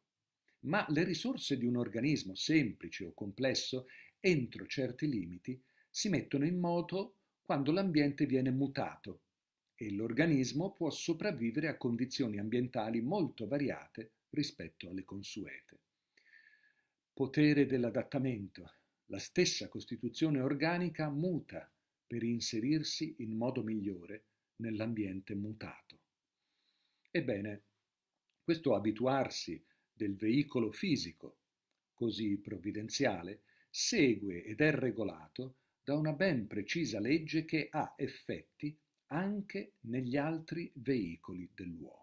Ma le risorse di un organismo semplice o complesso, entro certi limiti, si mettono in moto quando l'ambiente viene mutato e l'organismo può sopravvivere a condizioni ambientali molto variate rispetto alle consuete. Potere dell'adattamento. La stessa costituzione organica muta per inserirsi in modo migliore nell'ambiente mutato. Ebbene, questo abituarsi del veicolo fisico, così provvidenziale, segue ed è regolato da una ben precisa legge che ha effetti anche negli altri veicoli dell'uomo.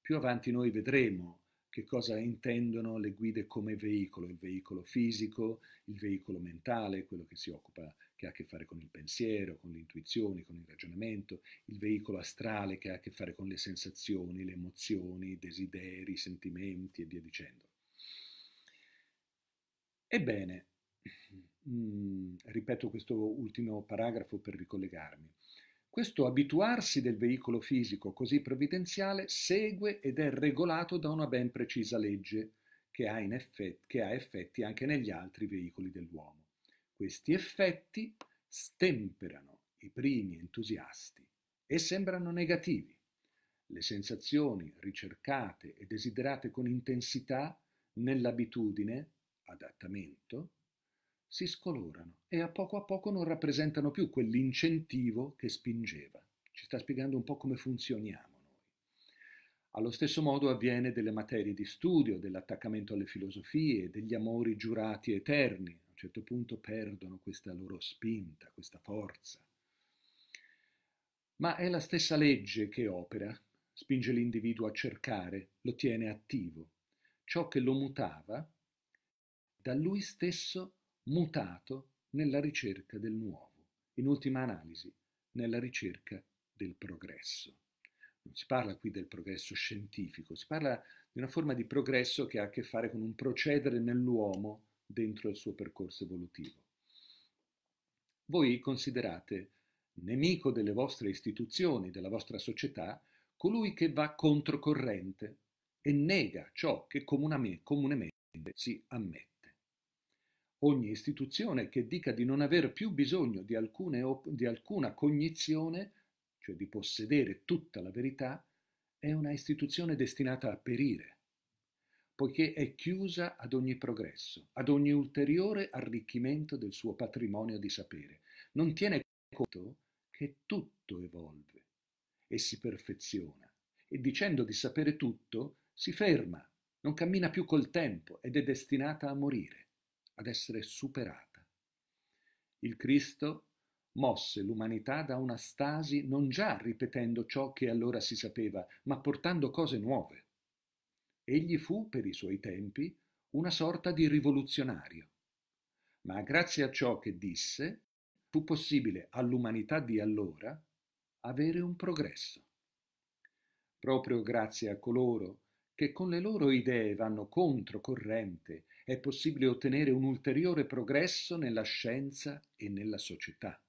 Più avanti noi vedremo che cosa intendono le guide come veicolo, il veicolo fisico, il veicolo mentale, quello che si occupa, che ha a che fare con il pensiero, con le intuizioni, con il ragionamento, il veicolo astrale che ha a che fare con le sensazioni, le emozioni, i desideri, i sentimenti e via dicendo. Ebbene, mh, mm, ripeto questo ultimo paragrafo per ricollegarmi. Questo abituarsi del veicolo fisico così provvidenziale segue ed è regolato da una ben precisa legge che ha, effetti, che ha effetti anche negli altri veicoli dell'uomo. Questi effetti stemperano i primi entusiasti e sembrano negativi. Le sensazioni ricercate e desiderate con intensità nell'abitudine, adattamento, si scolorano e a poco a poco non rappresentano più quell'incentivo che spingeva. Ci sta spiegando un po' come funzioniamo noi. Allo stesso modo avviene delle materie di studio, dell'attaccamento alle filosofie, degli amori giurati eterni. A un certo punto perdono questa loro spinta, questa forza. Ma è la stessa legge che opera, spinge l'individuo a cercare, lo tiene attivo. Ciò che lo mutava, da lui stesso mutato nella ricerca del nuovo, in ultima analisi nella ricerca del progresso. Non si parla qui del progresso scientifico, si parla di una forma di progresso che ha a che fare con un procedere nell'uomo dentro il suo percorso evolutivo. Voi considerate nemico delle vostre istituzioni, della vostra società, colui che va controcorrente e nega ciò che comunemente si ammette. Ogni istituzione che dica di non aver più bisogno di, op- di alcuna cognizione, cioè di possedere tutta la verità, è una istituzione destinata a perire, poiché è chiusa ad ogni progresso, ad ogni ulteriore arricchimento del suo patrimonio di sapere. Non tiene conto che tutto evolve e si perfeziona e dicendo di sapere tutto si ferma, non cammina più col tempo ed è destinata a morire ad essere superata. Il Cristo mosse l'umanità da una stasi non già ripetendo ciò che allora si sapeva, ma portando cose nuove. Egli fu, per i suoi tempi, una sorta di rivoluzionario. Ma grazie a ciò che disse, fu possibile all'umanità di allora avere un progresso. Proprio grazie a coloro che con le loro idee vanno controcorrente è possibile ottenere un ulteriore progresso nella scienza e nella società.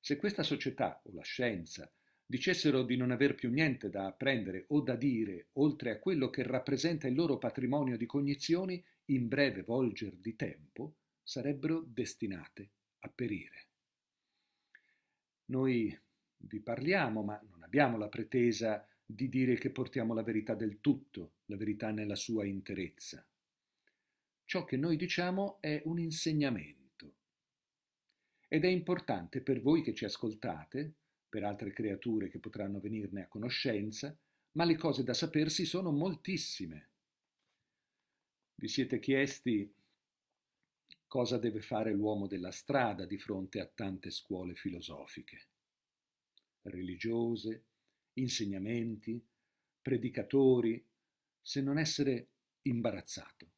Se questa società o la scienza dicessero di non aver più niente da apprendere o da dire oltre a quello che rappresenta il loro patrimonio di cognizioni, in breve volger di tempo sarebbero destinate a perire. Noi vi parliamo, ma non abbiamo la pretesa di dire che portiamo la verità del tutto, la verità nella sua interezza ciò che noi diciamo è un insegnamento. Ed è importante per voi che ci ascoltate, per altre creature che potranno venirne a conoscenza, ma le cose da sapersi sono moltissime. Vi siete chiesti cosa deve fare l'uomo della strada di fronte a tante scuole filosofiche, religiose, insegnamenti, predicatori, se non essere imbarazzato.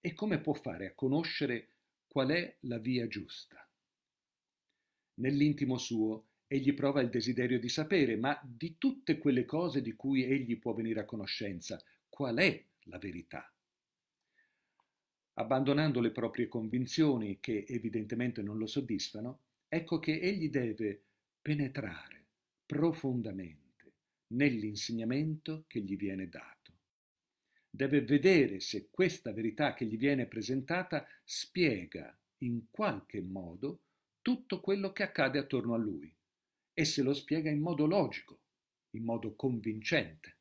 E come può fare a conoscere qual è la via giusta? Nell'intimo suo, egli prova il desiderio di sapere, ma di tutte quelle cose di cui egli può venire a conoscenza, qual è la verità? Abbandonando le proprie convinzioni, che evidentemente non lo soddisfano, ecco che egli deve penetrare profondamente nell'insegnamento che gli viene dato deve vedere se questa verità che gli viene presentata spiega in qualche modo tutto quello che accade attorno a lui e se lo spiega in modo logico, in modo convincente.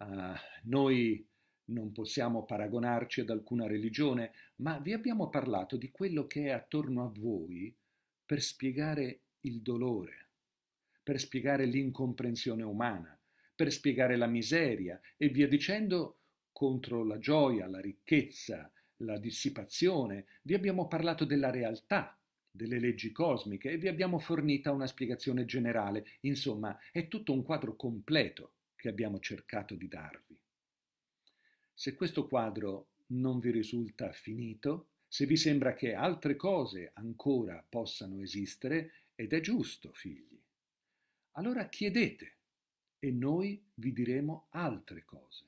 Uh, noi non possiamo paragonarci ad alcuna religione, ma vi abbiamo parlato di quello che è attorno a voi per spiegare il dolore per spiegare l'incomprensione umana, per spiegare la miseria e via dicendo contro la gioia, la ricchezza, la dissipazione. Vi abbiamo parlato della realtà, delle leggi cosmiche e vi abbiamo fornita una spiegazione generale. Insomma, è tutto un quadro completo che abbiamo cercato di darvi. Se questo quadro non vi risulta finito, se vi sembra che altre cose ancora possano esistere, ed è giusto, figli allora chiedete e noi vi diremo altre cose.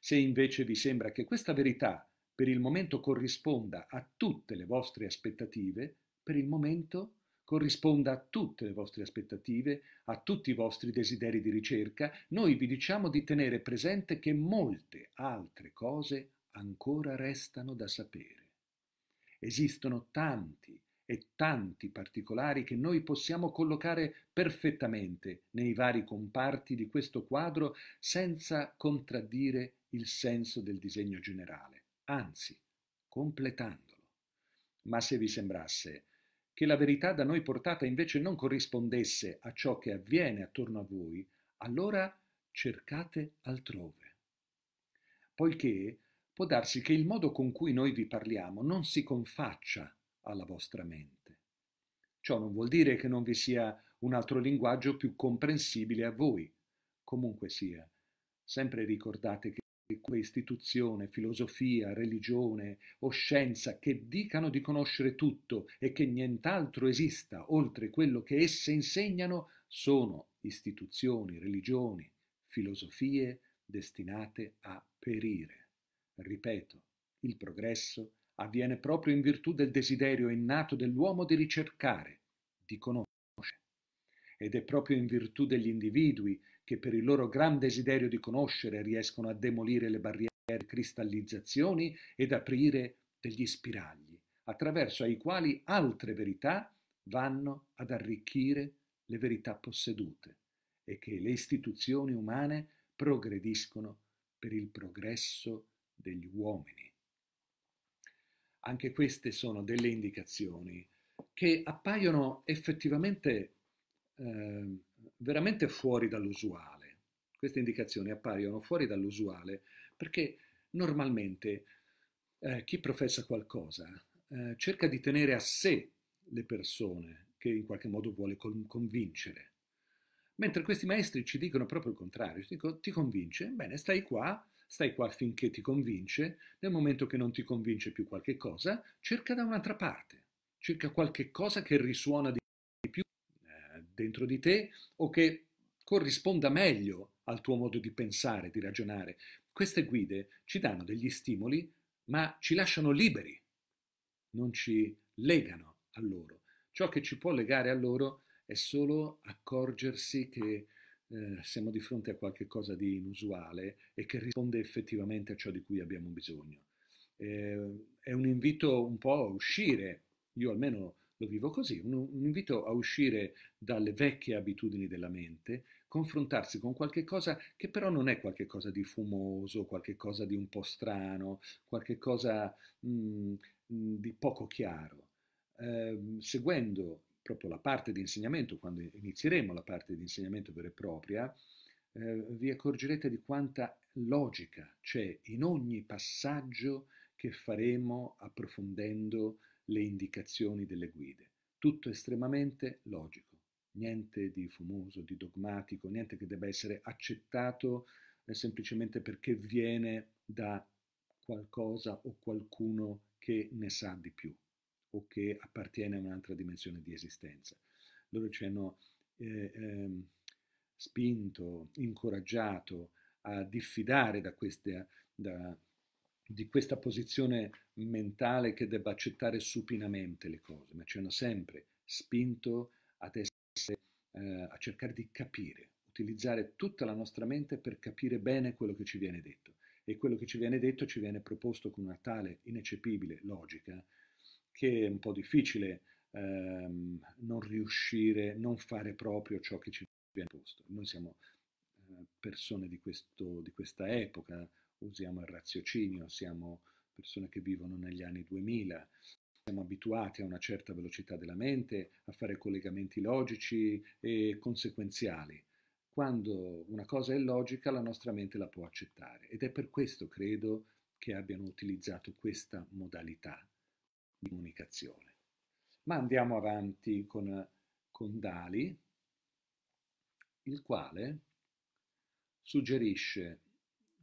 Se invece vi sembra che questa verità per il momento corrisponda a tutte le vostre aspettative, per il momento corrisponda a tutte le vostre aspettative, a tutti i vostri desideri di ricerca, noi vi diciamo di tenere presente che molte altre cose ancora restano da sapere. Esistono tanti, e tanti particolari che noi possiamo collocare perfettamente nei vari comparti di questo quadro senza contraddire il senso del disegno generale, anzi completandolo. Ma se vi sembrasse che la verità da noi portata invece non corrispondesse a ciò che avviene attorno a voi, allora cercate altrove. Poiché può darsi che il modo con cui noi vi parliamo non si confaccia alla vostra mente. Ciò non vuol dire che non vi sia un altro linguaggio più comprensibile a voi. Comunque sia, sempre ricordate che istituzione, filosofia, religione o scienza che dicano di conoscere tutto e che nient'altro esista oltre quello che esse insegnano sono istituzioni, religioni, filosofie destinate a perire. Ripeto, il progresso è avviene proprio in virtù del desiderio innato dell'uomo di ricercare, di conoscere. Ed è proprio in virtù degli individui che per il loro gran desiderio di conoscere riescono a demolire le barriere, cristallizzazioni ed aprire degli spiragli, attraverso ai quali altre verità vanno ad arricchire le verità possedute e che le istituzioni umane progrediscono per il progresso degli uomini. Anche queste sono delle indicazioni che appaiono effettivamente eh, veramente fuori dall'usuale. Queste indicazioni appaiono fuori dall'usuale perché normalmente eh, chi professa qualcosa eh, cerca di tenere a sé le persone che in qualche modo vuole convincere. Mentre questi maestri ci dicono proprio il contrario, ti, ti convince, bene, stai qua stai qua finché ti convince, nel momento che non ti convince più qualche cosa, cerca da un'altra parte, cerca qualche cosa che risuona di più eh, dentro di te o che corrisponda meglio al tuo modo di pensare, di ragionare. Queste guide ci danno degli stimoli, ma ci lasciano liberi, non ci legano a loro. Ciò che ci può legare a loro è solo accorgersi che eh, siamo di fronte a qualcosa di inusuale e che risponde effettivamente a ciò di cui abbiamo bisogno. Eh, è un invito un po' a uscire, io almeno lo vivo così, un, un invito a uscire dalle vecchie abitudini della mente, confrontarsi con qualche cosa che però non è qualcosa di fumoso, qualcosa di un po' strano, qualcosa mh, mm, mh, mm, di poco chiaro. Eh, seguendo proprio la parte di insegnamento, quando inizieremo la parte di insegnamento vera e propria, eh, vi accorgerete di quanta logica c'è in ogni passaggio che faremo approfondendo le indicazioni delle guide. Tutto estremamente logico, niente di fumoso, di dogmatico, niente che debba essere accettato eh, semplicemente perché viene da qualcosa o qualcuno che ne sa di più o che appartiene a un'altra dimensione di esistenza. Loro ci hanno eh, eh, spinto, incoraggiato a diffidare da queste, da, di questa posizione mentale che debba accettare supinamente le cose, ma ci hanno sempre spinto ad essere, eh, a cercare di capire, utilizzare tutta la nostra mente per capire bene quello che ci viene detto. E quello che ci viene detto ci viene proposto con una tale ineccepibile logica che è un po' difficile ehm, non riuscire, non fare proprio ciò che ci viene posto. Noi siamo eh, persone di, questo, di, questa epoca, usiamo il raziocinio, siamo persone che vivono negli anni 2000, siamo abituati a una certa velocità della mente, a fare collegamenti logici e conseguenziali. Quando una cosa è logica, la nostra mente la può accettare ed è per questo, credo, che abbiano utilizzato questa modalità comunicazione. Ma andiamo avanti con, con Dali, il quale suggerisce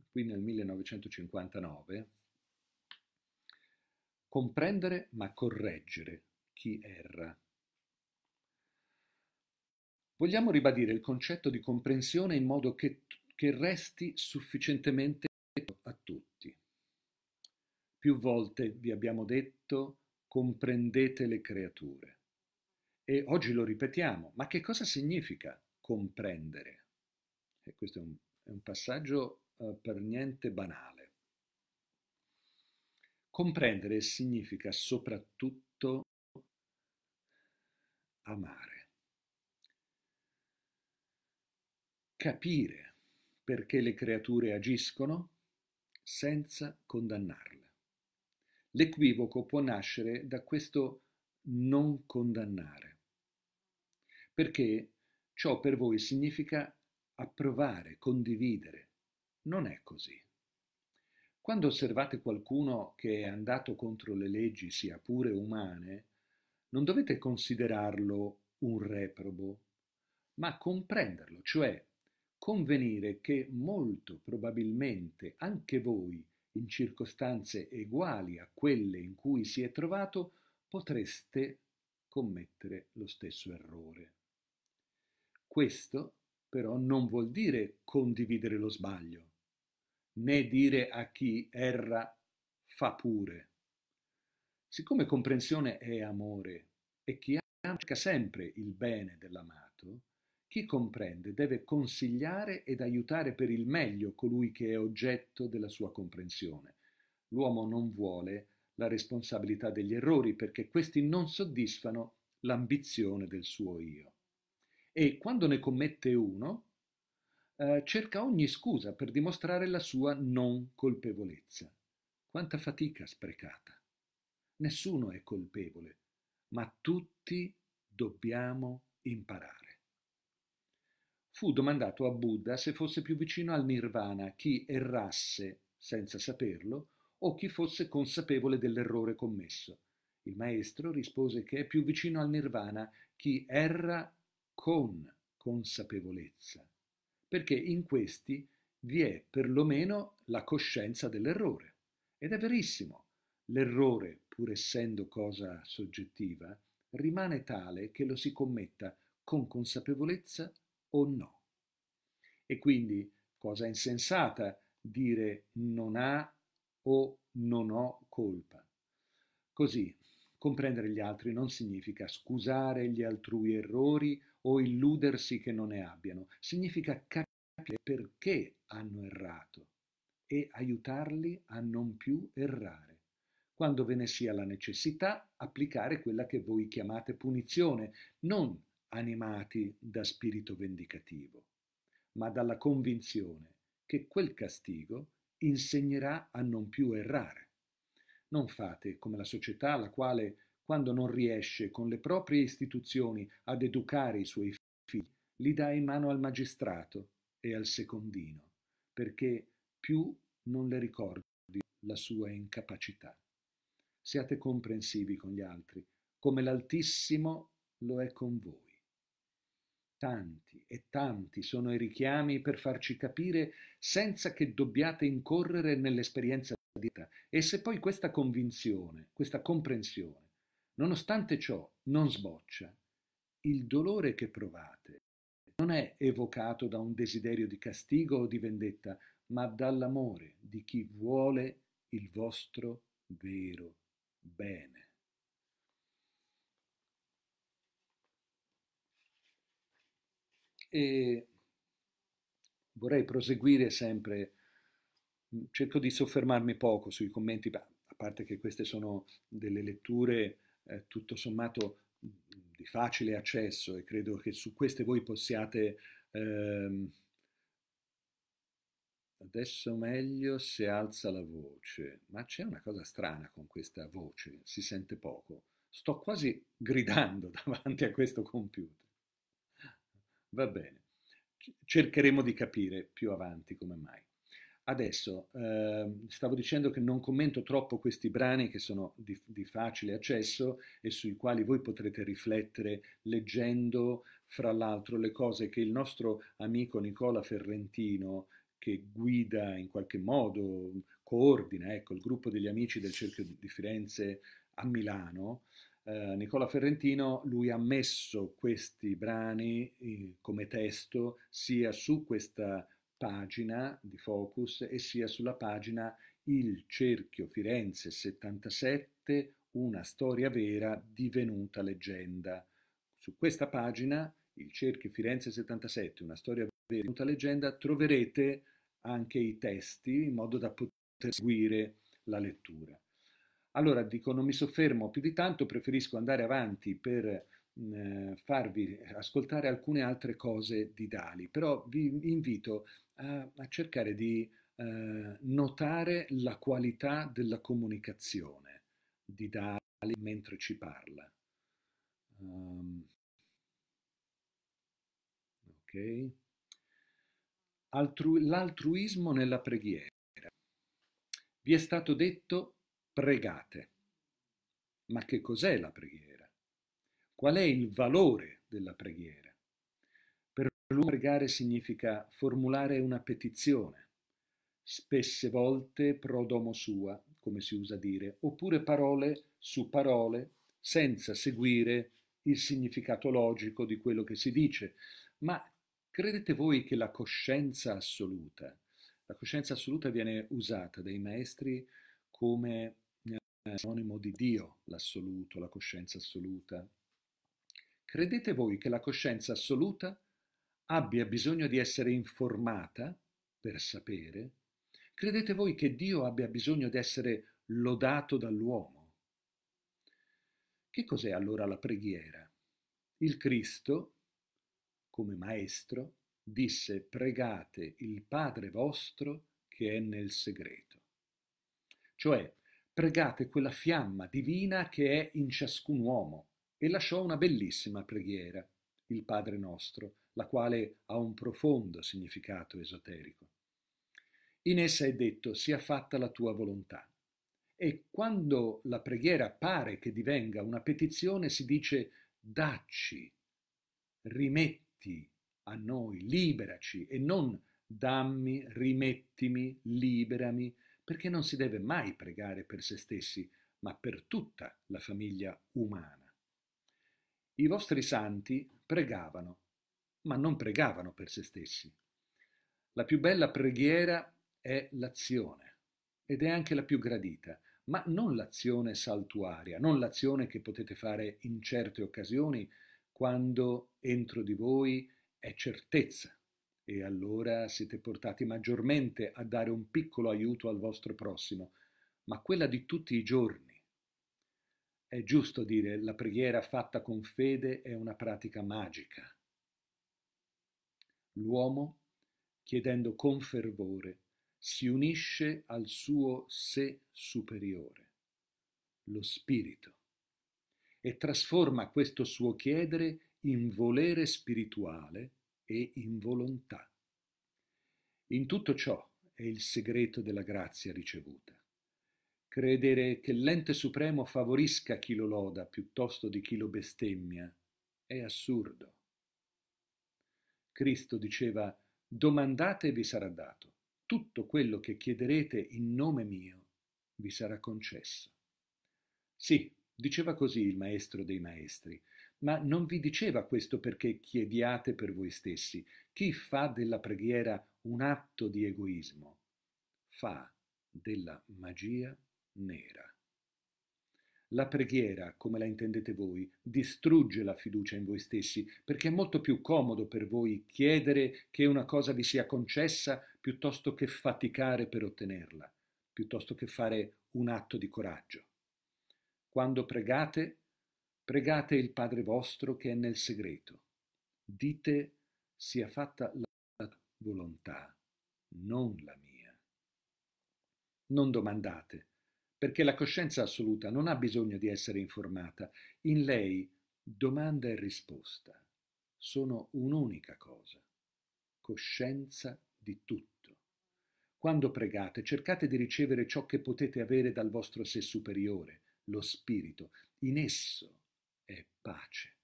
qui nel 1959 comprendere ma correggere chi erra. Vogliamo ribadire il concetto di comprensione in modo che, che resti sufficientemente a tutti. Più volte vi abbiamo detto comprendete le creature. E oggi lo ripetiamo, ma che cosa significa comprendere? E questo è un, è un passaggio eh, per niente banale. Comprendere significa soprattutto amare, capire perché le creature agiscono senza condannarle. L'equivoco può nascere da questo non condannare, perché ciò per voi significa approvare, condividere. Non è così. Quando osservate qualcuno che è andato contro le leggi, sia pure umane, non dovete considerarlo un reprobo, ma comprenderlo, cioè convenire che molto probabilmente anche voi in circostanze uguali a quelle in cui si è trovato, potreste commettere lo stesso errore. Questo però non vuol dire condividere lo sbaglio, né dire a chi erra fa pure. Siccome comprensione è amore e chi ama cerca sempre il bene dell'amato, chi comprende deve consigliare ed aiutare per il meglio colui che è oggetto della sua comprensione. L'uomo non vuole la responsabilità degli errori perché questi non soddisfano l'ambizione del suo io. E quando ne commette uno, eh, cerca ogni scusa per dimostrare la sua non colpevolezza. Quanta fatica sprecata! Nessuno è colpevole, ma tutti dobbiamo imparare fu domandato a Buddha se fosse più vicino al nirvana chi errasse senza saperlo o chi fosse consapevole dell'errore commesso. Il maestro rispose che è più vicino al nirvana chi erra con consapevolezza, perché in questi vi è perlomeno la coscienza dell'errore. Ed è verissimo, l'errore, pur essendo cosa soggettiva, rimane tale che lo si commetta con consapevolezza o no. E quindi, cosa insensata dire non ha o non ho colpa. Così, comprendere gli altri non significa scusare gli altrui errori o illudersi che non ne abbiano, significa capire perché hanno errato e aiutarli a non più errare. Quando ve ne sia la necessità, applicare quella che voi chiamate punizione, non animati da spirito vendicativo, ma dalla convinzione che quel castigo insegnerà a non più errare. Non fate come la società la quale, quando non riesce con le proprie istituzioni ad educare i suoi figli, li dà in mano al magistrato e al secondino, perché più non le ricordi la sua incapacità. Siate comprensivi con gli altri, come l'Altissimo lo è con voi. Tanti e tanti sono i richiami per farci capire senza che dobbiate incorrere nell'esperienza di vita. e se poi questa convinzione, questa comprensione, nonostante ciò non sboccia, il dolore che provate non è evocato da un desiderio di castigo o di vendetta, ma dall'amore di chi vuole il vostro vero bene. E vorrei proseguire sempre, mm, cerco di soffermarmi poco sui commenti, a parte che queste sono delle letture eh, tutto sommato mm, di facile accesso e credo che su queste voi possiate... Ehm, Adesso meglio se alza la voce, ma c'è una cosa strana con questa voce, si sente poco. Sto quasi gridando davanti a questo computer. Va bene, cercheremo di capire più avanti come mai. Adesso eh, stavo dicendo che non commento troppo questi brani che sono di, di, facile accesso e sui quali voi potrete riflettere leggendo, fra l'altro, le cose che il nostro amico Nicola Ferrentino, che guida in qualche modo, coordina ecco, il gruppo degli amici del Cerchio di Firenze a Milano, eh, Nicola Ferrentino, lui ha messo questi brani eh, come testo sia su questa pagina di Focus e sia sulla pagina Il Cerchio Firenze 77, una storia vera divenuta leggenda. Su questa pagina, Il Cerchio Firenze 77, una storia vera divenuta leggenda, troverete anche i testi in modo da poter seguire la lettura. Allora dico non mi soffermo più di tanto, preferisco andare avanti per mh, farvi ascoltare alcune altre cose di Dali, però vi invito a, a cercare di eh, notare la qualità della comunicazione di Dali mentre ci parla. Um, ok. l'altruismo nella preghiera. Vi è stato detto pregate. Ma che cos'è la preghiera? Qual è il valore della preghiera? Per lui pregare significa formulare una petizione, spesse volte pro domo sua, come si usa dire, oppure parole su parole, senza seguire il significato logico di quello che si dice. Ma credete voi che la coscienza assoluta, la coscienza assoluta viene usata dai maestri come sinonimo di Dio, l'assoluto, la coscienza assoluta. Credete voi che la coscienza assoluta abbia bisogno di essere informata per sapere? Credete voi che Dio abbia bisogno di essere lodato dall'uomo? Che cos'è allora la preghiera? Il Cristo, come maestro, disse pregate il Padre vostro che è nel segreto. Cioè, pregate quella fiamma divina che è in ciascun uomo e lasciò una bellissima preghiera, il Padre nostro, la quale ha un profondo significato esoterico. In essa è detto sia fatta la tua volontà. E quando la preghiera pare che divenga una petizione si dice dacci, rimetti a noi, liberaci e non dammi, rimettimi, liberami, perché non si deve mai pregare per se stessi, ma per tutta la famiglia umana. I vostri santi pregavano, ma non pregavano per se stessi. La più bella preghiera è l'azione, ed è anche la più gradita, ma non l'azione saltuaria, non l'azione che potete fare in certe occasioni quando entro di voi è certezza e allora siete portati maggiormente a dare un piccolo aiuto al vostro prossimo, ma quella di tutti i giorni. È giusto dire la preghiera fatta con fede è una pratica magica. L'uomo, chiedendo con fervore, si unisce al suo sé superiore, lo spirito, e trasforma questo suo chiedere in volere spirituale e in volontà. In tutto ciò è il segreto della grazia ricevuta. Credere che l'ente supremo favorisca chi lo loda piuttosto di chi lo bestemmia è assurdo. Cristo diceva, domandate e vi sarà dato, tutto quello che chiederete in nome mio vi sarà concesso. Sì, diceva così il maestro dei maestri, ma non vi diceva questo perché chiediate per voi stessi. Chi fa della preghiera un atto di egoismo fa della magia nera. La preghiera, come la intendete voi, distrugge la fiducia in voi stessi, perché è molto più comodo per voi chiedere che una cosa vi sia concessa piuttosto che faticare per ottenerla, piuttosto che fare un atto di coraggio. Quando pregate, Pregate il Padre vostro che è nel segreto. Dite sia fatta la tua volontà, non la mia. Non domandate, perché la coscienza assoluta non ha bisogno di essere informata. In lei domanda e risposta sono un'unica cosa, coscienza di tutto. Quando pregate, cercate di ricevere ciò che potete avere dal vostro sé superiore, lo spirito. In esso è pace.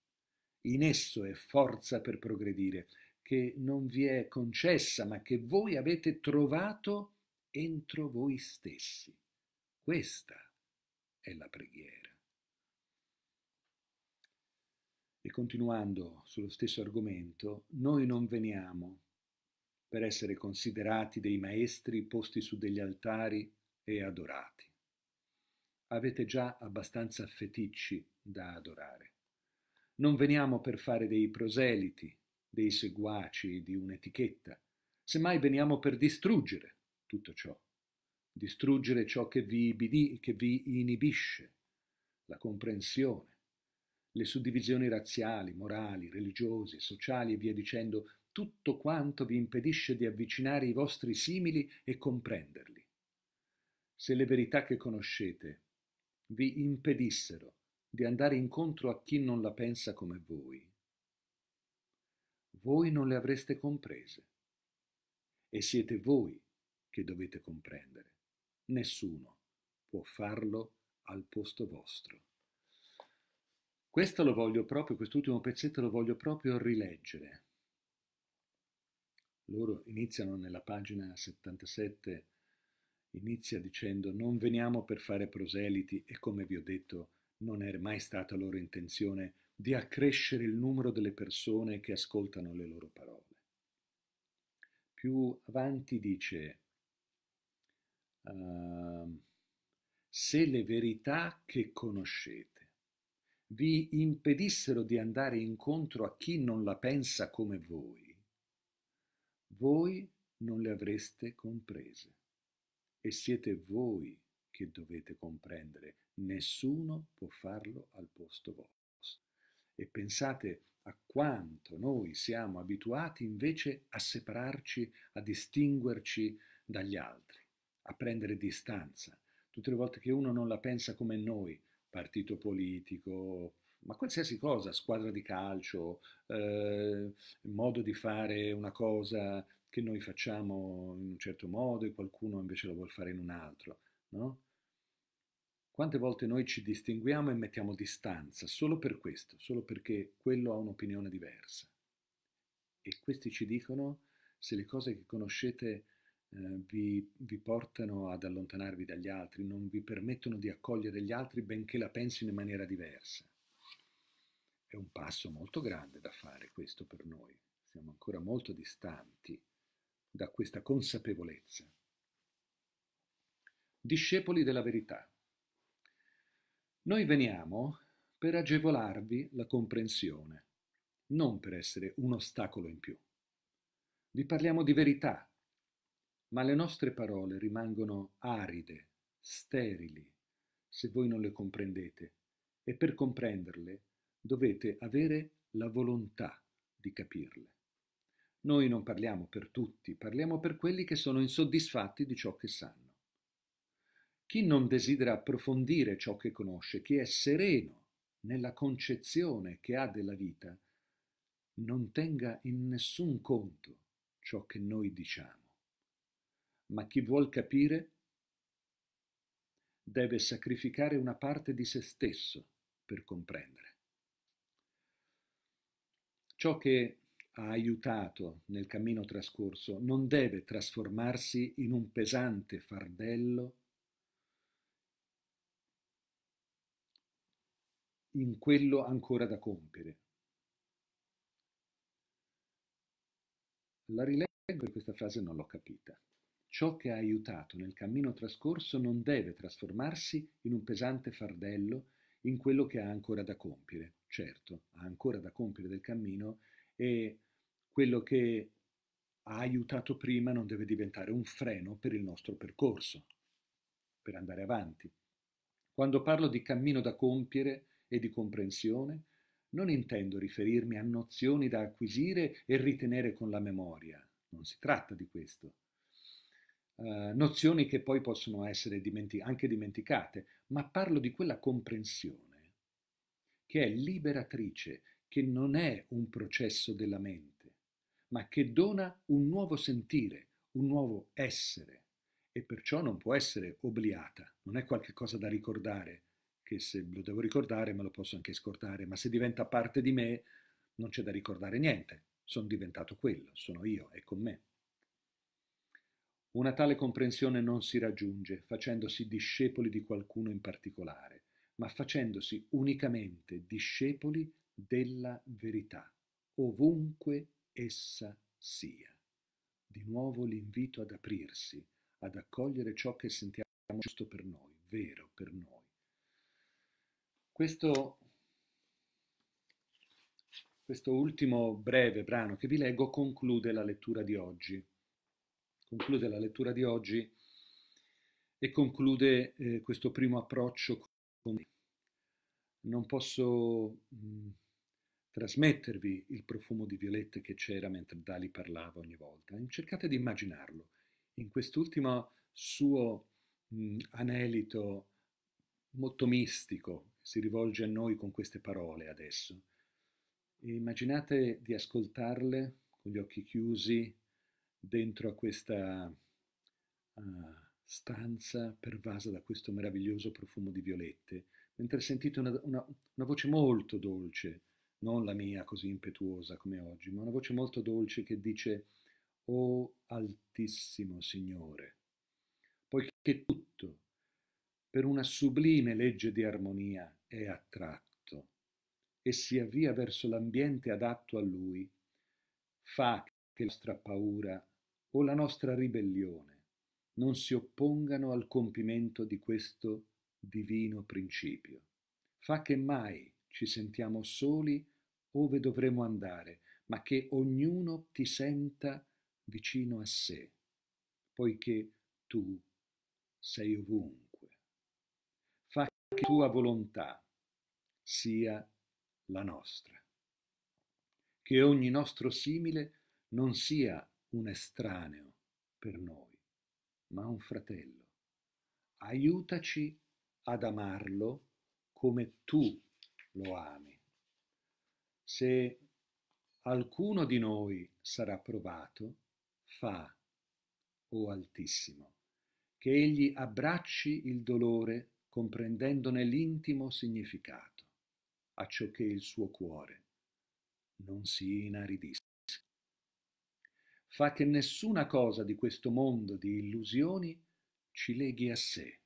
In esso è forza per progredire, che non vi è concessa, ma che voi avete trovato entro voi stessi. Questa è la preghiera. E continuando sullo stesso argomento, noi non veniamo per essere considerati dei maestri posti su degli altari e adorati avete già abbastanza feticci da adorare. Non veniamo per fare dei proseliti, dei seguaci di un'etichetta, semmai veniamo per distruggere tutto ciò, distruggere ciò che vi, che vi inibisce, la comprensione, le suddivisioni razziali, morali, religiose, sociali e via dicendo, tutto quanto vi impedisce di avvicinare i vostri simili e comprenderli. Se le verità che conoscete vi impedissero di andare incontro a chi non la pensa come voi, voi non le avreste comprese. E siete voi che dovete comprendere. Nessuno può farlo al posto vostro. Questo lo voglio proprio, quest'ultimo pezzetto lo voglio proprio rileggere. Loro iniziano nella pagina 77 Inizia dicendo non veniamo per fare proseliti e come vi ho detto non è mai stata loro intenzione di accrescere il numero delle persone che ascoltano le loro parole. Più avanti dice, uh, se le verità che conoscete vi impedissero di andare incontro a chi non la pensa come voi, voi non le avreste comprese e siete voi che dovete comprendere, nessuno può farlo al posto vostro. E pensate a quanto noi siamo abituati invece a separarci, a distinguerci dagli altri, a prendere distanza. Tutte le volte che uno non la pensa come noi, partito politico, ma qualsiasi cosa, squadra di calcio, eh, modo di fare una cosa, che noi facciamo in un certo modo e qualcuno invece lo vuole fare in un altro, no? Quante volte noi ci distinguiamo e mettiamo distanza solo per questo, solo perché quello ha un'opinione diversa. E questi ci dicono se le cose che conoscete eh, vi, vi, portano ad allontanarvi dagli altri, non vi permettono di accogliere gli altri benché la pensino in maniera diversa. È un passo molto grande da fare questo per noi, siamo ancora molto distanti da questa consapevolezza. Discepoli della verità. Noi veniamo per agevolarvi la comprensione, non per essere un ostacolo in più. Vi parliamo di verità, ma le nostre parole rimangono aride, sterili, se voi non le comprendete, e per comprenderle dovete avere la volontà di capirle. Noi non parliamo per tutti, parliamo per quelli che sono insoddisfatti di ciò che sanno. Chi non desidera approfondire ciò che conosce, chi è sereno nella concezione che ha della vita, non tenga in nessun conto ciò che noi diciamo. Ma chi vuol capire deve sacrificare una parte di se stesso per comprendere. Ciò che ha aiutato nel cammino trascorso non deve trasformarsi in un pesante fardello in quello ancora da compiere. La rileggo e questa frase non l'ho capita. Ciò che ha aiutato nel cammino trascorso non deve trasformarsi in un pesante fardello in quello che ha ancora da compiere. Certo, ha ancora da compiere del cammino e quello che ha aiutato prima non deve diventare un freno per il nostro percorso, per andare avanti. Quando parlo di cammino da compiere e di comprensione, non intendo riferirmi a nozioni da acquisire e ritenere con la memoria, non si tratta di questo. Uh, nozioni che poi possono essere dimenti anche dimenticate, ma parlo di quella comprensione che è liberatrice, che non è un processo della mente, ma che dona un nuovo sentire, un nuovo essere, e perciò non può essere obliata, non è qualcosa da ricordare, che se lo devo ricordare me lo posso anche scordare, ma se diventa parte di me non c'è da ricordare niente, sono diventato quello, sono io, è con me. Una tale comprensione non si raggiunge facendosi discepoli di qualcuno in particolare, ma facendosi unicamente discepoli della verità, ovunque essa sia. Di nuovo l'invito ad aprirsi, ad accogliere ciò che sentiamo giusto per noi, vero per noi. Questo, questo ultimo breve brano che vi leggo conclude la lettura di oggi. Conclude la lettura di oggi e conclude eh, questo primo approccio con... Non posso mh, mm, trasmettervi il profumo di violette che c'era mentre Dali parlava ogni volta. Cercate di immaginarlo in quest'ultimo suo mh, mm, anelito molto mistico, si rivolge a noi con queste parole adesso. immaginate di ascoltarle con gli occhi chiusi dentro a questa uh, stanza pervasa da questo meraviglioso profumo di violette, mentre sentite una, una, una voce molto dolce, non la mia così impetuosa come oggi, ma una voce molto dolce che dice O oh, altissimo Signore, poiché tutto per una sublime legge di armonia è attratto e si avvia verso l'ambiente adatto a lui, fa che la nostra paura o la nostra ribellione non si oppongano al compimento di questo divino principio. Fa che mai ci sentiamo soli ove dovremo andare, ma che ognuno ti senta vicino a sé, poiché tu sei ovunque. Fa che tua volontà sia la nostra, che ogni nostro simile non sia un estraneo per noi, ma un fratello. Aiutaci ad amarlo come tu lo ami se alcuno di noi sarà provato, fa, o Altissimo, che egli abbracci il dolore comprendendone l'intimo significato, acciò che il suo cuore non si inaridisca. Fa che nessuna cosa di questo mondo di illusioni ci leghi a sé,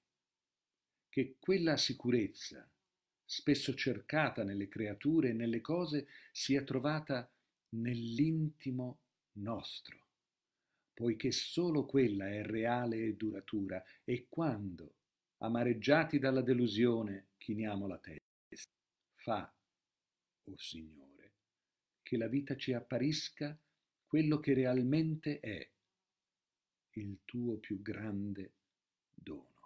che quella sicurezza spesso cercata nelle creature e nelle cose, sia trovata nell'intimo nostro, poiché solo quella è reale e duratura, e quando, amareggiati dalla delusione, chiniamo la testa, fa, o oh Signore, che la vita ci apparisca quello che realmente è, il tuo più grande dono.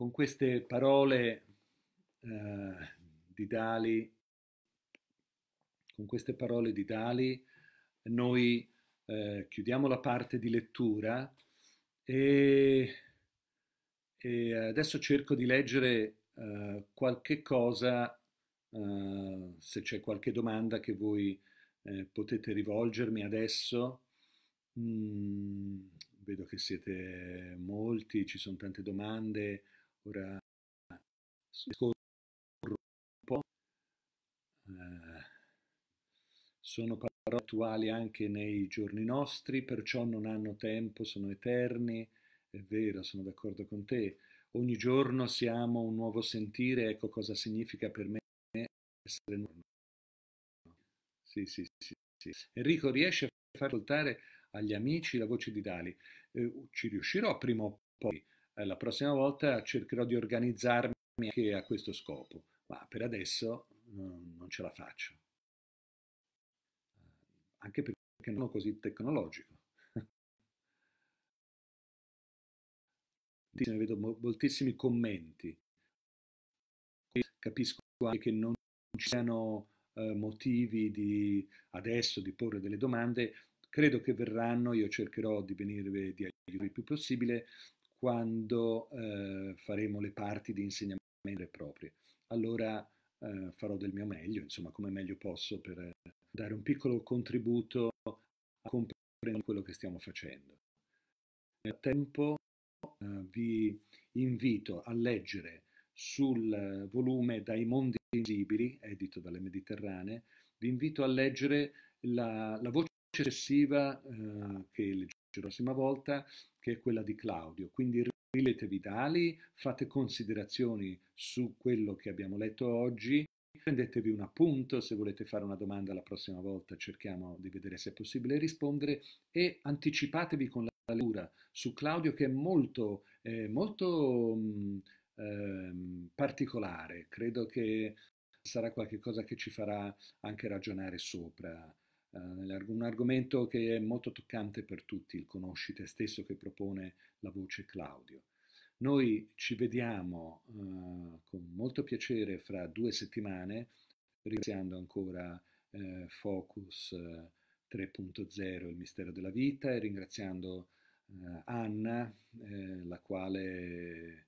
Con queste parole eh, di Dali, con queste parole di Dali, noi eh, chiudiamo la parte di lettura e, e adesso cerco di leggere eh, qualche cosa, eh, se c'è qualche domanda che voi eh, potete rivolgermi adesso. Mm, vedo che siete molti, ci sono tante domande. Ora scorro un po'. Eh, sono parole attuali anche nei giorni nostri, perciò non hanno tempo, sono eterni. È vero, sono d'accordo con te. Ogni giorno siamo un nuovo sentire, ecco cosa significa per me essere nuovo. Sì, sì, sì, sì. Enrico riesce a far ascoltare agli amici la voce di Dali. Eh, ci riuscirò prima o poi. Eh, la prossima volta cercherò di organizzarmi anche a questo scopo, ma per adesso non ce la faccio. Eh, anche perché non sono così tecnologico. Ne Vedo moltissimi commenti. Capisco anche che non ci siano eh, motivi di adesso di porre delle domande, credo che verranno, io cercherò di venire di aiutare il più possibile, quando eh, faremo le parti di insegnamento vere e proprie. Allora eh, farò del mio meglio, insomma, come meglio posso per dare un piccolo contributo a comprendere quello che stiamo facendo. Nel tempo eh, vi invito a leggere sul volume Dai mondi invisibili, edito dalle Mediterranee, vi invito a leggere la, la voce successiva eh, che leggerò la prossima volta che è quella di Claudio. Quindi riletevi vidali, fate considerazioni su quello che abbiamo letto oggi, prendetevi un appunto, se volete fare una domanda la prossima volta cerchiamo di vedere se è possibile rispondere e anticipatevi con la lettura su Claudio che è molto, eh, molto mh, mm, ehm, particolare, credo che sarà qualcosa che ci farà anche ragionare sopra eh, un argomento che è molto toccante per tutti, il conosci te stesso che propone la voce Claudio. Noi ci vediamo uh, con molto piacere fra due settimane, ringraziando ancora uh, Focus uh, 3.0, il mistero della vita, e ringraziando Anna, la quale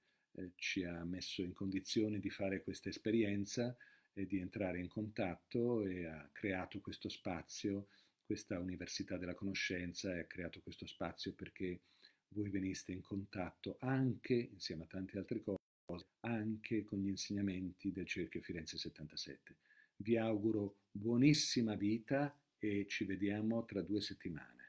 ci ha messo in condizione di fare questa esperienza eh, di entrare in contatto e ha creato questo spazio, questa Università della Conoscenza e ha creato questo spazio perché voi veniste in contatto anche, insieme a tante altre cose, anche con gli insegnamenti del Cerchio Firenze 77. Vi auguro buonissima vita e ci vediamo tra due settimane.